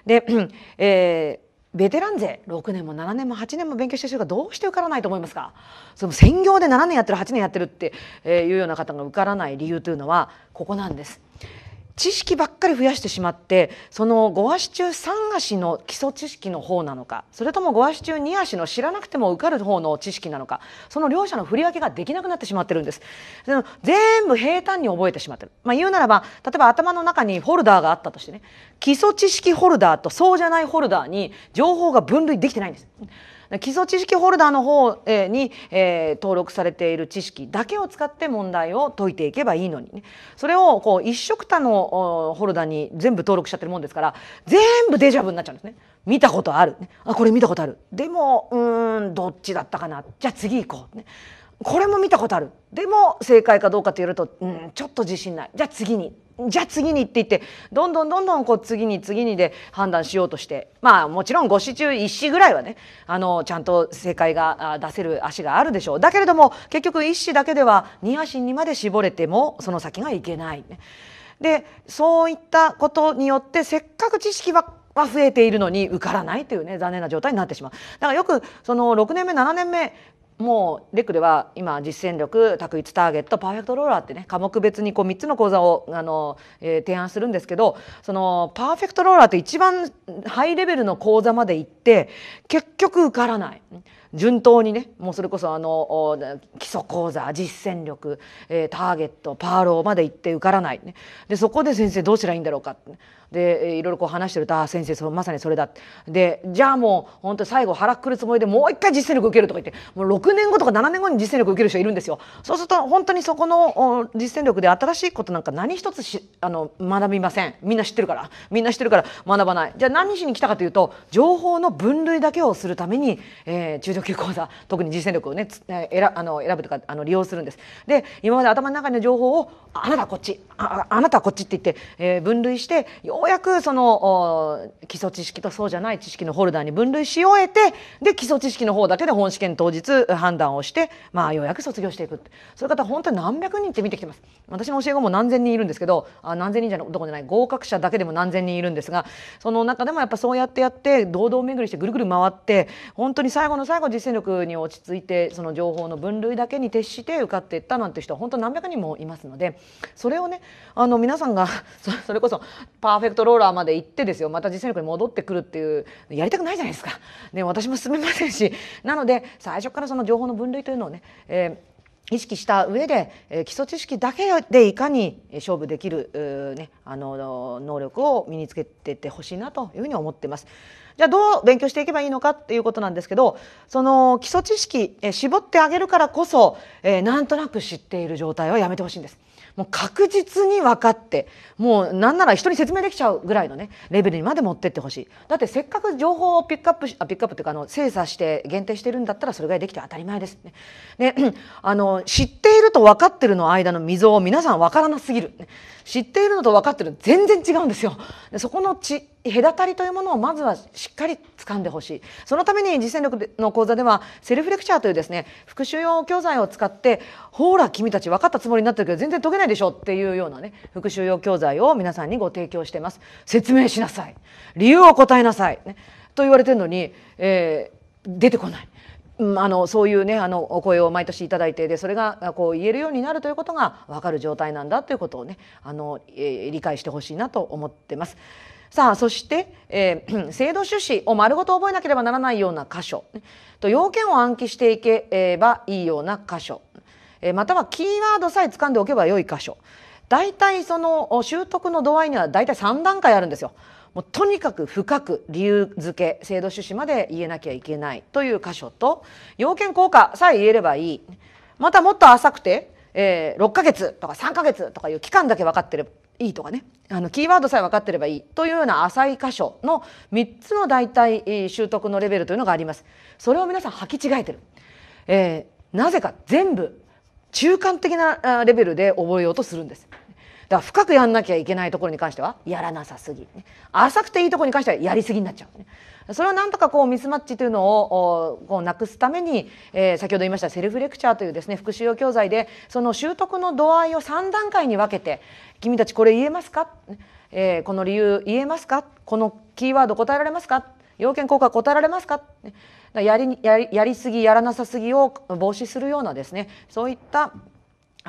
で、えーベテラン勢6年も7年も8年も勉強してる人がどうして受からないと思いますかその専業で7年やってる8年やってるっていうような方が受からない理由というのはここなんです。知識ばっかり増やしてしまってその5足中3足の基礎知識の方なのかそれとも5足中2足の知らなくても受かる方の知識なのかその両者の振り分けができなくなってしまってるんです全部平坦に覚えてしまってる、まあ、言うならば例えば頭の中にホルダーがあったとしてね基礎知識ホルダーとそうじゃないホルダーに情報が分類できてないんです。基礎知識ホルダーの方に、登録されている知識だけを使って問題を解いていけばいいのに、ね、それをこう一色たのホルダーに全部登録しちゃってるもんですから全部デジャブになっちゃうんですね。見たことある、あこれ見たことあるでもうんどっちだったかなじゃあ次行こう、ね、これも見たことあるでも正解かどうかと言うと、うん、ちょっと自信ないじゃあ次にじゃあ次にって言ってどんどんどんどんこう次に次にで判断しようとしてまあもちろん5子中1子ぐらいはねあのちゃんと正解が出せる足があるでしょうだけれども結局1子だけでは2足にまで絞れてもその先がいけない、ね。でそういったことによってせっかく知識はは増えているのに受からないというね残念な状態になってしまうだからよくその6年目7年目もうレクでは今実践力択一ターゲットパーフェクトローラーってね科目別にこう3つの講座をあの、えー、提案するんですけどそのパーフェクトローラーって一番ハイレベルの講座まで行って結局受からない。順当にねもうそれこそあの基礎講座実践力、えー、ターゲットパーローまで行って受からない、ね、でそこで先生どうしたらいいんだろうかって、ね、でいろいろこう話してると「ああ先生そまさにそれだ」でじゃあもう本当最後腹くるつもりでもう一回実践力受けるとか言ってもう6年後とか7年後に実践力受ける人いるんですよ。そうすると本当にそこの実践力で新しいことなんか何一つしあの学びませんみんな知ってるからみんな知ってるから学ばないじゃあ何しに来たかというと情報の分類だけをするために、えー、中講座特に実践力をね選あの選ぶとかあの利用するんです。で今まで頭の中の情報をあなたこっちあなたこっちって言って、えー、分類してようやくその基礎知識とそうじゃない知識のホルダーに分類し終えてで基礎知識の方だけで本試験当日判断をして、まあ、ようやく卒業していくそういう方本当に何百人って見てきてます私の教え子も何千人いるんですけどあ何千人じゃどこじゃない合格者だけでも何千人いるんですがその中でもやっぱそうやってやって堂々巡りしてぐるぐる回って本当に最後の最後も実践力に落ち着いてその情報の分類だけに徹して受かっていったなんて人は本当何百人もいますのでそれをねあの皆さんが それこそパーフェクトローラーまで行ってですよまた実践力に戻ってくるっていうやりたくないじゃないですか、ね、私も進めませんしなので最初からその情報の分類というのをね、えー意識した上で、え基礎知識だけでいかに勝負できる、ね、あの能力を身につけていってほしいなというふうに思っています。じゃあどう勉強していけばいいのかっていうことなんですけどその基礎知識、え絞ってあげるからこそ、えなんとなく知っている状態はやめてほしいんです。もう確実に分かってもうなんなら人に説明できちゃうぐらいのねレベルにまで持ってってほしいだってせっかく情報をピックアップしあピックアップっていうかあの精査して限定してるんだったらそれぐらいできて当たり前ですね。あの知っていると分かってるの間の溝を皆さん分からなすぎる、知っているのと分かってるの全然違うんですよ。そこのち隔たりというものをまずはしっかり掴んでほしいそのために実践力の講座ではセルフレクチャーというですね復習用教材を使ってほら君たち分かったつもりになってるけど全然解けないないでしょっていうようなね復習用教材を皆さんにご提供してます説明しなさい理由を答えなさい、ね、と言われてるのに、えー、出てこない。あのそういうねあのお声を毎年頂いてでそれがこう言えるようになるということが分かる状態なんだということをねあの、えー、理解してほしいなと思ってます。さあそして、えー、制度趣旨を丸ごと覚えなければならないような箇所と要件を暗記していけばいいような箇所えまたはキーワードさえ掴んでおけば良い箇所大体その習得の度合いには大体3段階あるんですよ。もうとにかく深く理由付け制度趣旨まで言えなきゃいけないという箇所と要件効果さえ言えればいいまたもっと浅くて、えー、6ヶ月とか3ヶ月とかいう期間だけ分かってればいいとかねあのキーワードさえ分かってればいいというような浅い箇所の3つの大体習得のレベルというのがあります。それを皆さん履き違えてる、えー、なぜか全部中間的なレベルで覚えようとするんです。だから深くやんなきゃいけないところに関してはやらなさすぎ、浅くていいところに関してはやりすぎになっちゃう、それをなんとかこうミスマッチというのをこうなくすために、えー、先ほど言いましたセルフレクチャーというですね復習用教材でその習得の度合いを3段階に分けて「君たちこれ言えますか?」えー、この理由言えますか?」「このキーワード答えられますか?」要件効果答えられますかやりやりやりすぎやらなさすぎを防止するようなですねそういった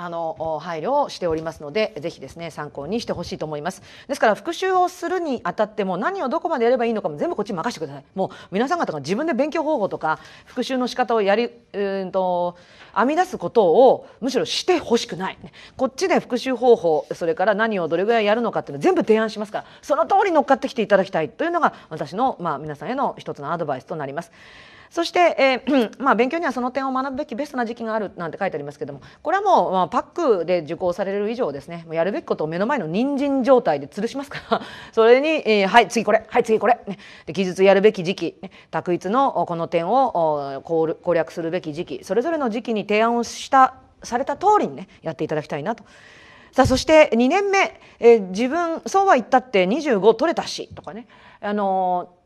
あの配慮をしておりますのでぜひですね参考にしてほしいと思いますですから復習をするにあたっても何をどこまでやればいいのかも全部こっちに任せてくださいもう皆さん方が自分で勉強方法とか復習の仕方をやり、うんと、編み出すことをむしろしてほしくないこっちで復習方法それから何をどれぐらいやるのかっていうの全部提案しますからその通り乗っかってきていただきたいというのが私の、まあ、皆さんへの一つのアドバイスとなります。そして、えー、まあ、勉強にはその点を学ぶべきベストな時期があるなんて書いてありますけどもこれはもう、まあ、パックで受講される以上ですねもうやるべきことを目の前の人参状態で吊るしますから それに、えー、はい次これはい次これ、ね、で記述やるべき時期、ね、択一のこの点を攻略するべき時期それぞれの時期に提案をしたされた通りにねやっていただきたいなと。さあそして2年目、えー、自分そうは言ったって25取れたしとかねあのー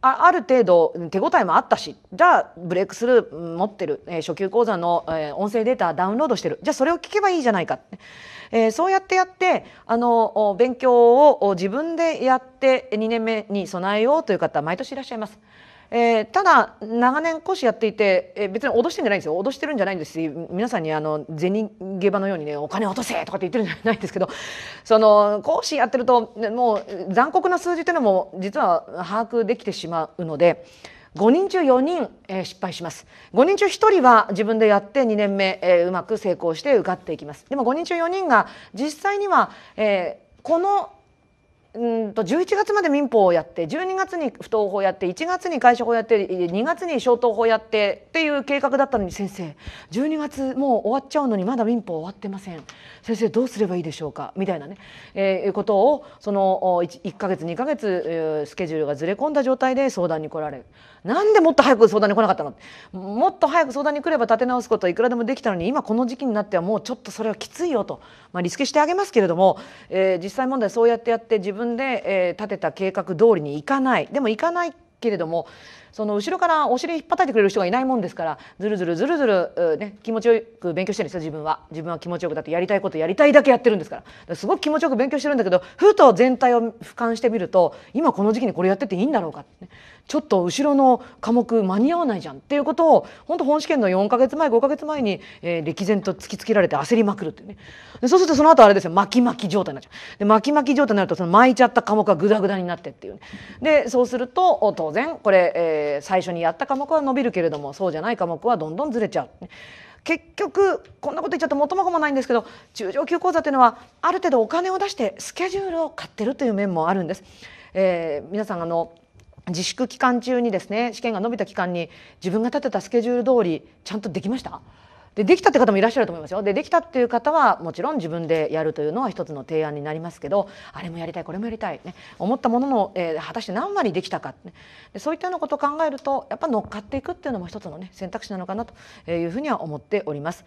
あある程度手応えもあったしじゃあブレイクスルー持ってる、えー、初級講座の、えー、音声データダウンロードしてるじゃあそれを聞けばいいじゃないか、えー、そうやってやってあの勉強を自分でやって2年目に備えようという方毎年いらっしゃいます。えー、ただ長年講師やっていて、えー、別に脅してんじゃないんですよ脅してるんじゃないんですし皆さんにあの銭ゲ場のようにねお金落とせとかって言ってるんじゃないんですけど その講師やってるともう残酷な数字っていうのも実は把握できてしまうので。5人中4人、えー、失敗します5人中1人は自分でやって2年目、えー、うまく成功して受かっていきますでも5人中4人が実際には、えー、このうんと11月まで民法をやって12月に不登法やって1月に会社法やって2月に消灯法やってっていう計画だったのに先生12月もう終わっちゃうのにまだ民法終わってません先生どうすればいいでしょうかみたいなね、えー、ことをその 1, 1ヶ月2ヶ月、スケジュールがずれ込んだ状態で相談に来られる。なんでもっと早く相談に来なかったのもっと早く相談に来れば立て直すことはいくらでもできたのに今この時期になってはもうちょっとそれはきついよと、まあ、リスケしてあげますけれども、えー、実際問題そうやってやって自分で、えー、立てた計画通りにいかないでもいかないけれどもその後ろからお尻引っ張ってくれる人がいないもんですからずるずるずるずる、ね、気持ちよく勉強してるんですよ自分は自分は気持ちよくだってやりたいことやりたいだけやってるんですからすごく気持ちよく勉強してるんだけどふと全体を俯瞰してみると今この時期にこれやってていいんだろうかって、ね、ちょっと後ろの科目間に合わないじゃんっていうことを本当本試験の4か月前5か月前に、えー、歴然と突きつけられて焦りまくるっていうねでそうするとその後あれですよ巻き巻き状態になっちゃうで巻き巻き状態になるとその巻いちゃった科目がグダグダになってっていう、ね、でそうすると当然これ、えー、最初にやった科目は伸びるけれどもそうじゃない科目はどんどんずれちゃう、ね。結局こんなこと言っちゃって元も子もないんですけど中上級講座というのはある程度お金を出してスケジュールを買ってるという面もあるんです。えー、皆さんあの自粛期間中にですね試験が伸びた期間に自分が立てたスケジュール通りちゃんとできましたでできたって方もいらっしゃると思いますよでできたっていう方はもちろん自分でやるというのは一つの提案になりますけどあれもやりたいこれもやりたい、ね、思ったものの、えー、果たして何割できたか、ね、でそういったようなことを考えるとやっぱ乗っかっていくっていうのも一つの、ね、選択肢なのかなというふうには思っております。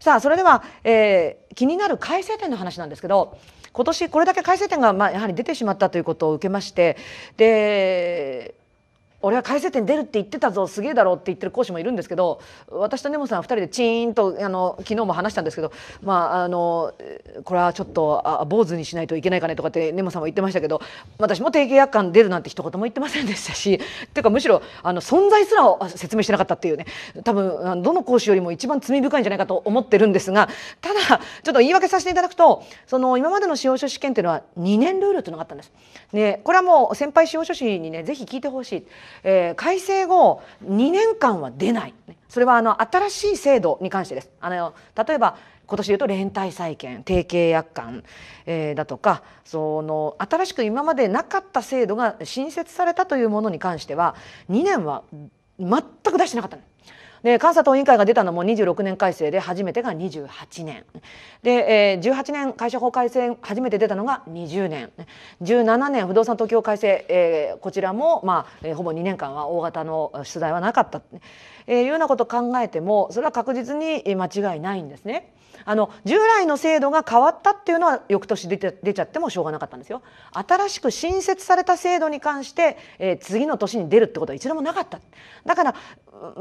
さあそれでは、えー、気になる改正点の話なんですけど今年これだけ改正点がまあやはり出てしまったということを受けましてで俺は改正点出るって言ってたぞすげえだろって言ってる講師もいるんですけど私と根本さん2人でチーンとあの昨日も話したんですけどまああのこれはちょっとあ坊主にしないといけないかねとかって根本さんも言ってましたけど私も定型約款出るなんて一言も言ってませんでしたしっ ていうかむしろあの存在すら説明してなかったっていうね多分どの講師よりも一番罪深いんじゃないかと思ってるんですがただちょっと言い訳させていただくとその今までの司法書試験っていうのは2年ルールというのがあったんです。ね、これはもう先輩司法書士にねぜひ聞いてほしい。えー、改正後2年間は出ないそれはあの新しい制度に関してです。あの例えば今年でいうと連帯債権提携約款、えー、だとかその新しく今までなかった制度が新設されたというものに関しては2年は全く出してなかったので監査党委員会が出たのも26年改正で初めてが28年で、えー、18年会社法改正初めて出たのが20年17年不動産東京改正、えー、こちらも、まあえー、ほぼ2年間は大型の取材はなかった、えー、いうようなことを考えてもそれは確実に間違いないんですね。あの従来の制度が変わったっていうのは翌年出て出ちゃってもしょうがなかったんですよ。新しく新設された制度に関して、えー、次の年に出るってことは一度もなかった。だから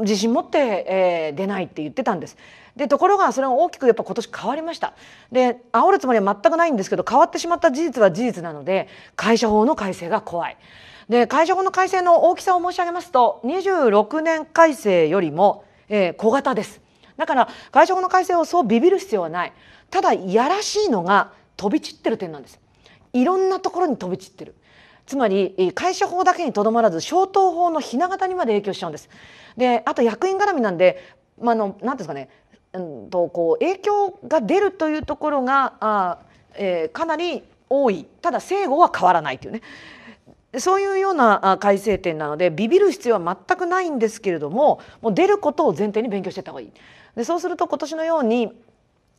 自信持って、えー、出ないって言ってたんです。でところがそれが大きくやっぱ今年変わりました。で煽るつもりは全くないんですけど変わってしまった事実は事実なので会社法の改正が怖い。で会社法の改正の大きさを申し上げますと26年改正よりも、えー、小型です。だから外食の改正をそうビビる必要はないただいやらしいのが飛び散ってる点なんですいろんなところに飛び散ってるつまり会社法だけにとどまらず消灯法のひな形にまで影響しちゃうんですであと役員絡みなんで、まあ、あのなんですかね、うん、とこう影響が出るというところがあ、えー、かなり多いただ正誤は変わらないというねそういうような改正点なのでビビる必要は全くないんですけれどももう出ることを前提に勉強していった方がいい。でそうすると今年のように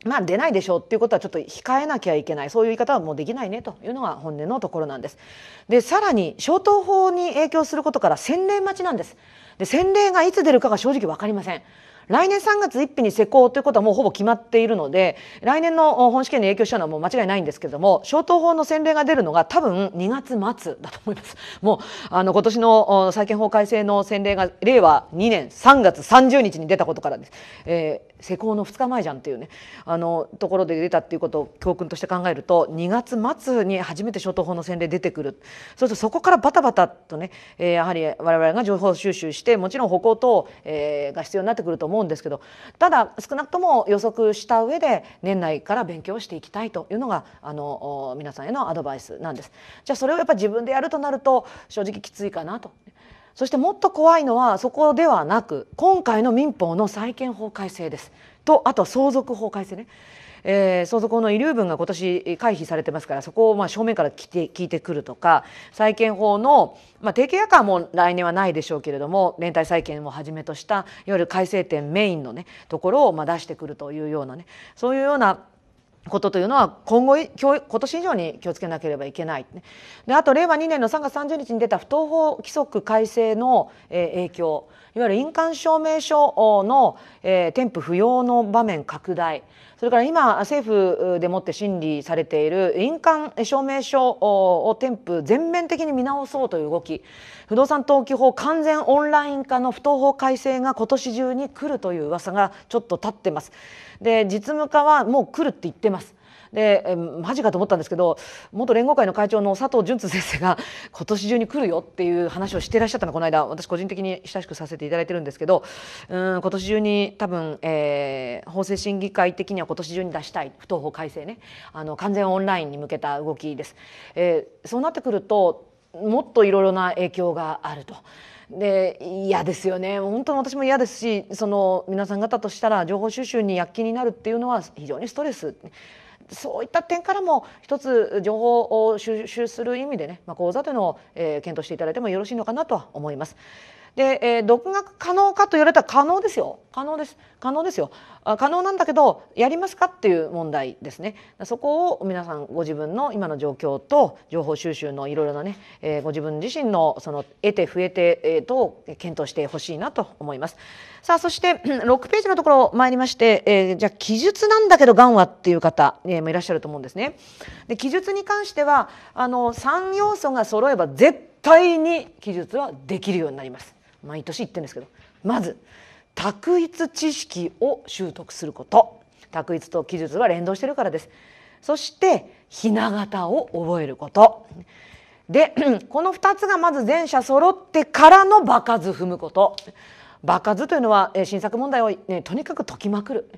まあ出ないでしょうっていうことはちょっと控えなきゃいけないそういう言い方はもうできないねというのが本音のところなんです。でさらに消灯法に影響することから洗礼待ちなんです。で洗礼がいつ出るかが正直分かりません。来年3月1日に施行ということはもうほぼ決まっているので来年の本試験に影響したのはもう間違いないんですけれども消灯法の選令が出るのが多分2月末だと思いますもうあの今年の債権法改正の選令が令和2年3月30日に出たことからです、えー施工の2日前じゃんっていうねあのところで出たっていうことを教訓として考えると2月末に初めて消灯法の洗礼出てくるそうするとそこからバタバタとね、えー、やはり我々が情報収集してもちろん歩行等、えー、が必要になってくると思うんですけどただ少なくとも予測した上で年内から勉強していきたいというのがあの皆さんへのアドバイスなんです。じゃあそれをやっぱ自分でやるとなると正直きついかなと。そしてもっと怖いのはそこではなく今回の民法の債権法改正ですとあと相続法改正ね、えー、相続法の遺留分が今年回避されてますからそこをまあ正面から聞いて聞いてくるとか債権法の、まあ、定型夜間も来年はないでしょうけれども連帯債権をはじめとしたいわゆる改正点メインのねところをまあ出してくるというようなねそういうようなことというのは今後今年以上に気をつけなければいけない。であと令和2年の3月30日に出た不登法規則改正の、え影響いわゆる印鑑証明書の、え添付不要の場面拡大それから今政府でもって審理されている印鑑証明書を添付全面的に見直そうという動き不動産登記法完全オンライン化の不当法改正が今年中に来るという噂がちょっと立ってますで実務家はもう来るって言ってますでマジかと思ったんですけど元連合会の会長の佐藤淳先生が今年中に来るよっていう話をしていらっしゃったのこの間私個人的に親しくさせていただいてるんですけどうん今年中に多分、えー、法制審議会的には今年中に出したい不当法改正ねあの完全オンラインに向けた動きです。えー、そうなってくるともっといろいろな影響があると。で嫌ですよね本当に私も嫌ですしその皆さん方としたら情報収集に躍起になるっていうのは非常にストレスそういった点からも一つ情報を収集する意味でね、まあ、講座での、えー、検討していただいてもよろしいのかなとは思います。で、えー、独学可能かと言われたら可能ですよ可能です可能ですよ可能なんだけどやりますかっていう問題ですねそこを皆さんご自分の今の状況と情報収集のいろいろなね、えー、ご自分自身のその得て増えて、えー、と検討してほしいなと思いますさあそして6ページのところ参りまして、えー、じゃあ記述なんだけどがんはっていう方、もいらっしゃると思うんですねで記述に関してはあの3要素が揃えば絶対に記述はできるようになります毎年言ってるんですけどまず択一知識を習得すること択一と記述は連動してるからですそしてひな形を覚えることで この2つがまず全社揃ってからの場数踏むこと場数というのは新作問題を、ね、とにかく解きまくる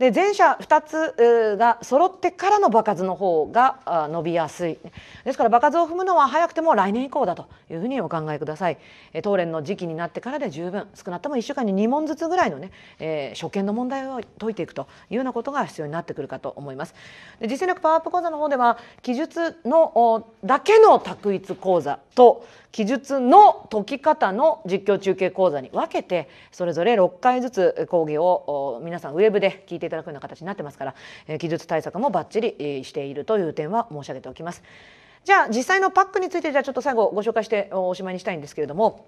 で前者2つが揃ってからの場数の方が伸びやすいですから場数を踏むのは早くても来年以降だというふうにお考えください当連の時期になってからで十分少なくとも1週間に2問ずつぐらいのね、えー、初見の問題を解いていくというようなことが必要になってくるかと思いますで実践力パワーアップ講座の方では記述のだけの択一講座と記述の解き方の実況中継講座に分けてそれぞれ6回ずつ講義を皆さんウェブで聞いていただくような形になってますから記述対策もバッチリしているという点は申し上げておきます。じゃあ実際のパックについてじゃあちょっと最後ご紹介しておしまいにしたいんですけれども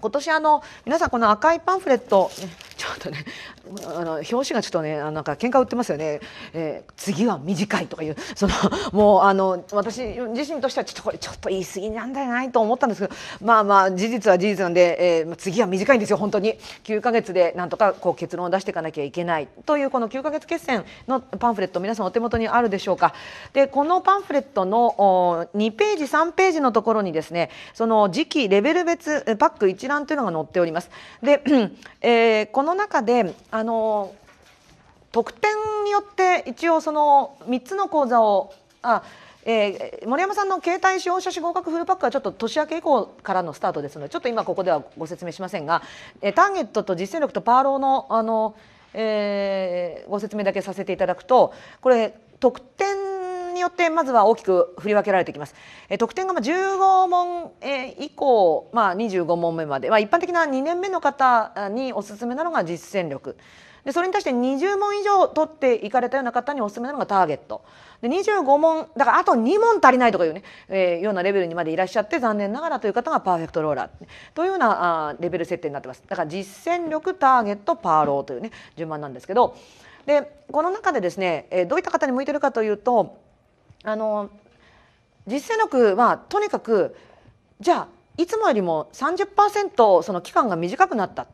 今年あの皆さんこの赤いパンフレットちょっとね あの表紙がちょっとねあなんか喧嘩売ってますよね、えー、次は短いとかいうその もうあの私自身としてはちょっとこれちょっと言い過ぎなんだよないと思ったんですけどまあまあ事実は事実なんで、えー、次は短いんですよ本当に9ヶ月でなんとかこう結論を出していかなきゃいけないというこの9ヶ月決戦のパンフレット皆さんお手元にあるでしょうかでこのパンフレットの2ページ3ページのところにですねその時期レベル別パック1覧というのが載っております。で、えー、この中であの得点によって一応その3つの講座をあえー、森山さんの携帯使用者士合格フルパックはちょっと年明け以降からのスタートですのでちょっと今ここではご説明しませんが、えー、ターゲットと実践力とパーローのあの、えー、ご説明だけさせていただくとこれ得点によってまずは大きく振り分けられてきます。えー、得点がまあ15問、え以降、まあ、25問目まで、まあ、一般的な2年目の方におすすめなのが実践力。でそれに対して20問以上取っていかれたような方におすすめなのがターゲットで25問だからあと2問足りないとかいうね、えー、ようなレベルにまでいらっしゃって残念ながらという方がパーフェクトローラーというようなあレベル設定になってますだから実践力ターゲットパーローというね順番なんですけどでこの中でですね、えー、どういった方に向いてるかというとあの実践力はとにかくじゃあいつもよりも30%その期間が短くなった、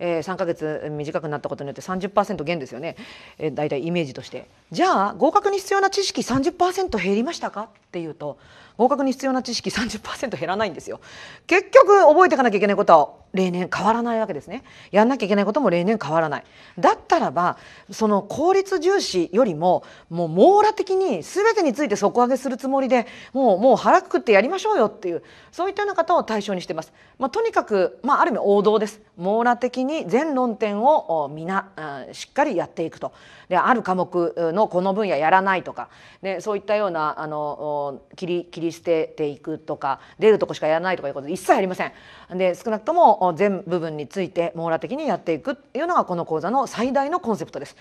えー、3か月短くなったことによって30%減ですよね、えー、大体イメージとしてじゃあ合格に必要な知識30%減りましたかっていうと合格に必要な知識30%減らないんですよ結局覚えていかなきゃいけないことは例年変わらないわけですねやんなきゃいけないことも例年変わらないだったらばその効率重視よりももう網羅的に全てについて底上げするつもりでもうもう腹くくってやりましょうよっていうそういったような方を対象にしてます、まあ、とにかく、まあ、ある意味王道です網羅的に全論点を皆しっかりやっていくとである科目のこの分野やらないとかでそういったようなあの切り切り捨てていくとか出るとこしかやらないとかいうこと一切ありません。で少なくとも全部分について網羅的にやっていくっていうのがこの講座の最大のコンセプトです。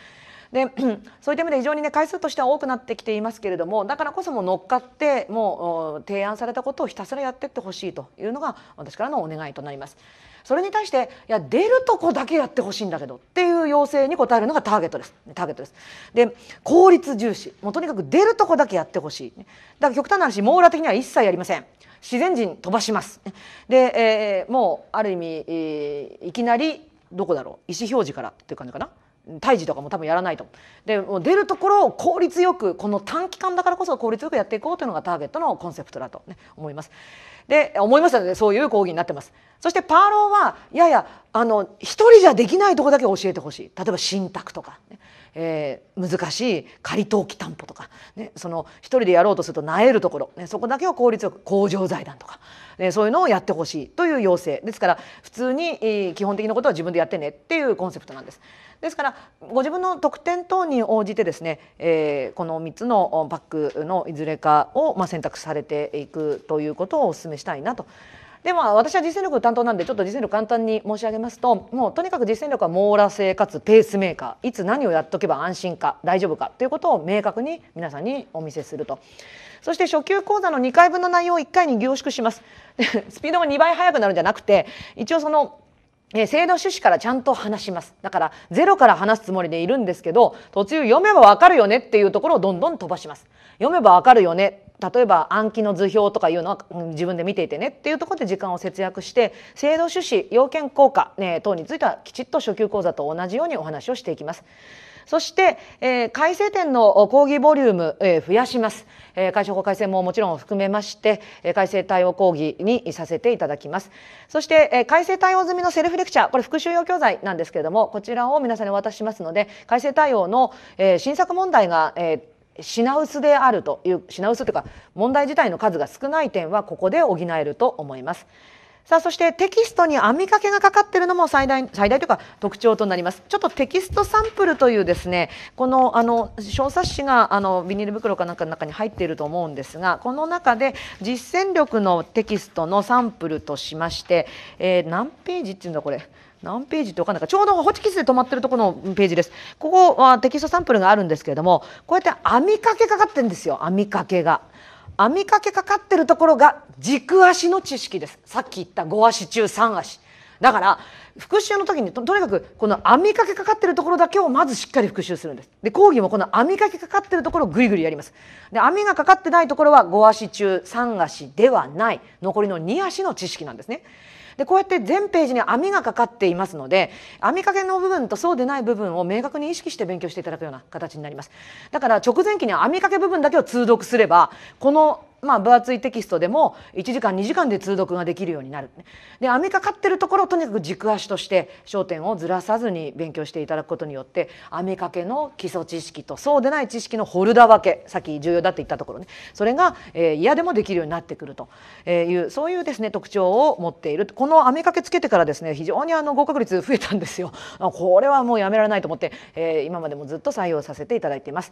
で そういった意味で非常にね回数としては多くなってきていますけれどもだからこそも乗っかってもう提案されたことをひたすらやってってほしいというのが私からのお願いとなります。それに対していや出るとこだけやってほしいんだけどっていう要請に応えるのがターゲットですターゲットですで効率重視もうとにかく出るとこだけやってほしいだから極端な話網羅的には一切やりません自然人飛ばしますで、えー、もうある意味、えー、いきなりどこだろう意思表示からっていう感じかな退治とかも多分やらないとでもう出るところを効率よくこの短期間だからこそ効率よくやっていこうというのがターゲットのコンセプトだと、ね、思います。で思いましたのでそういう講義になってます。そしてパーローはややあの一人じゃできないとこだけ教えてほしい例えば信託とか、ね、えー、難しい仮登記担保とか、ね、その一人でやろうとするとなえるところ、ね、そこだけを効率よく工場財団とか、ね、そういうのをやってほしいという要請ですから普通に、えー、基本的なことは自分でやってねっていうコンセプトなんです。ですからご自分の得点等に応じてですね、えー、この3つのパックのいずれかをま選択されていくということをお勧めしたいなと。でも私は実践力担当なんでちょっと実践力簡単に申し上げますともうとにかく実践力は網羅性かつペースメーカーいつ何をやっとけば安心か大丈夫かということを明確に皆さんにお見せするとそして初級講座の2回分の内容を1回に凝縮します スピードが2倍速くなるんじゃなくて一応そのえー、性の趣旨からちゃんと話します。だから、ゼロから話すつもりでいるんですけど、途中読めばわかるよねっていうところをどんどん飛ばします。読めばわかるよね。例えば暗記の図表とかいうのは自分で見ていてねっていうところで時間を節約して制度趣旨要件効果、ね、等についてはきちっと初級講座と同じようにお話をしていきます。そして、えー、改正点の講義ボリューム、えー、増やします、えー、解消法改正ももちろん含めまして、えー、改正対応講義にさせていただきますそして、えー、改正対応済みのセルフレクチャーこれ復習用教材なんですけれどもこちらを皆さんにお渡ししますので改正対応の、えー、新作問題が、えー、品薄であるという品薄というか問題自体の数が少ない点はここで補えると思います。さあそしてテキストに網掛けがかかっているのも最大最大というか特徴となりますちょっとテキストサンプルというですねこのあの小冊子があのビニール袋かなんかの中に入っていると思うんですがこの中で実践力のテキストのサンプルとしまして、えー、何ページっていうんだこれ何ページって分かんないかちょうどホチキスで止まってるところのページですここはテキストサンプルがあるんですけれどもこうやって網掛けかかってるんですよ網掛けが。網掛けかかってるところが軸足の知識ですさっき言った5足中3足だから復習の時にとにかくこの網掛けかかってるところだけをまずしっかり復習するんですで講義もこの網掛けかかってるところをぐいぐいやりますで網がかかってないところは5足中3足ではない残りの2足の知識なんですねでこうやって全ページに網がかかっていますので網掛けの部分とそうでない部分を明確に意識して勉強していただくような形になりますだから直前期に網掛け部分だけを通読すればこのまあ、分厚いテキストでも1時間2時間で通読ができるようになる。でアメかかってるところをとにかく軸足として焦点をずらさずに勉強していただくことによってアメかけの基礎知識とそうでない知識のホルダー分けさっき重要だって言ったところねそれが、えー、嫌でもできるようになってくるというそういうですね特徴を持っているこのアメかけつけてからですね非常にあの合格率増えたんですよ。これはもうやめられないと思って、えー、今までもずっと採用させていただいています。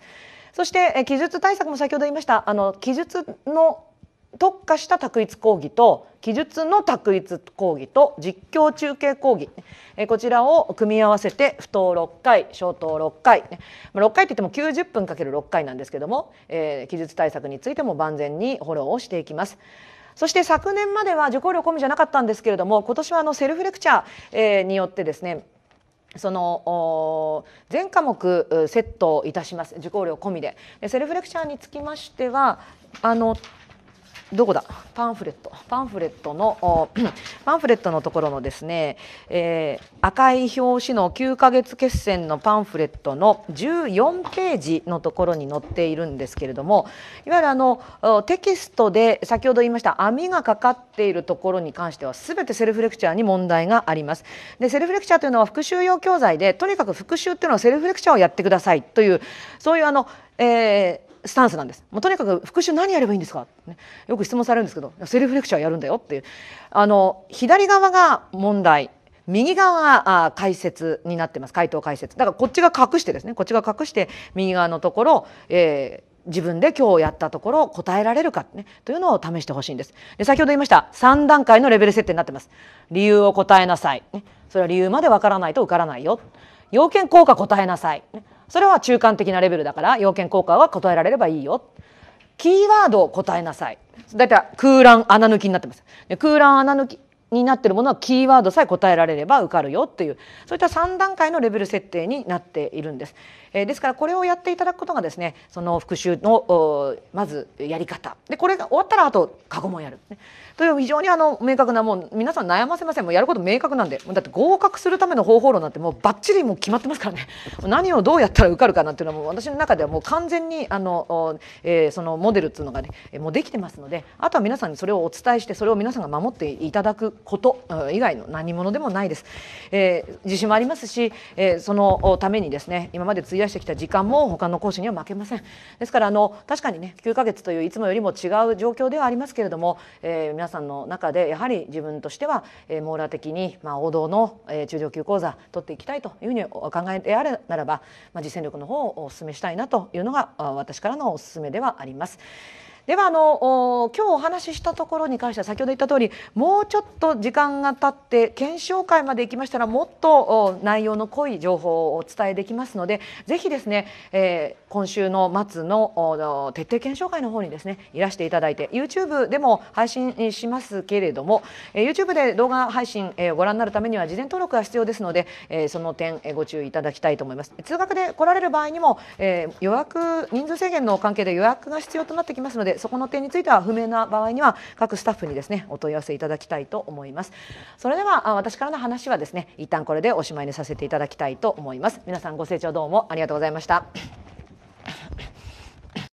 そして記述対策も先ほど言いましたあの記述の特化した卓一講義と記述の卓一講義と実況中継講義こちらを組み合わせて不当6回小等6回6回といっても90分かける6回なんですけども、えー、記述対策についても万全にフォローをしていきます。そして昨年までは受講料込みじゃなかったんですけれども今年はあのセルフレクチャーによってですねその全科目セットいたします受講料込みででセルフレクチャーにつきましてはあのどこだパンフレットパンフレットの パンフレットのところのですね、えー、赤い表紙の9ヶ月決戦のパンフレットの14ページのところに載っているんですけれどもいわゆるあのテキストで先ほど言いました網がかかっているところに関しては全てセルフレクチャーに問題があります。でセルフレクチャーというのは復習用教材でとにかく復習というのはセルフレクチャーをやってくださいというそういうあの、えースタンスなんです。もうとにかく復習何やればいいんですか、ね、よく質問されるんですけどセルフレクチャーやるんだよっていうあの左側が問題右側があ解説になってます回答解説だからこっちが隠してですねこっちが隠して右側のところ、えー、自分で今日やったところ答えられるか、ね、というのを試してほしいんですで先ほど言いました3段階のレベル設定になってます理由を答えなさい、ね、それは理由までわからないと受からないよ要件効果答えなさい、ね、それは中間的なレベルだから要件効果は答えられればいいよキーワードを答えなさいだいたい空欄穴抜きになってます空欄穴抜きになってるものはキーワードさえ答えられれば受かるよっていうそういった3段階のレベル設定になっているんです。えー、ですからこれをやっていただくことがですねその復習のまずやり方でこれが終わったらあと過去問やる、ね、という非常にあの明確なもう皆さん悩ませませんもうやること明確なんでだって合格するための方法論なんてもうばっちりもう決まってますからね 何をどうやったら受かるかなっていうのはもう私の中ではもう完全にあの、えー、そのモデルっていうのがねもうできてますのであとは皆さんにそれをお伝えしてそれを皆さんが守っていただくこと以外の何者でもないです、えー、自信もありますし、えー、そのためにですね今まで費出してきた時間も他の講師には負けませんですからあの確かにね9ヶ月といういつもよりも違う状況ではありますけれども、えー、皆さんの中でやはり自分としては、えー、網羅的に、まあ、王道の、えー、中上級講座取っていきたいというふうにお考えであるならば、まあ、実践力の方をお勧めしたいなというのが私からのお勧めではあります。ではあの今日お話ししたところに関しては先ほど言った通りもうちょっと時間が経って検証会まで行きましたらもっと内容の濃い情報をお伝えできますのでぜひですね、え今週の末の徹底検証会の方にですねいらしていただいて YouTube でも配信しますけれども YouTube で動画配信ご覧になるためには事前登録が必要ですのでその点ご注意いただきたいと思います。通学で来られる場合にも予約人数制限の関係で予約が必要となってきますのでそこの点については不明な場合には各スタッフにですねお問い合わせいただきたいと思います。それでは私からの話はですね一旦これでおしまいにさせていただきたいと思います。皆さんご清聴どうもありがとうございました。you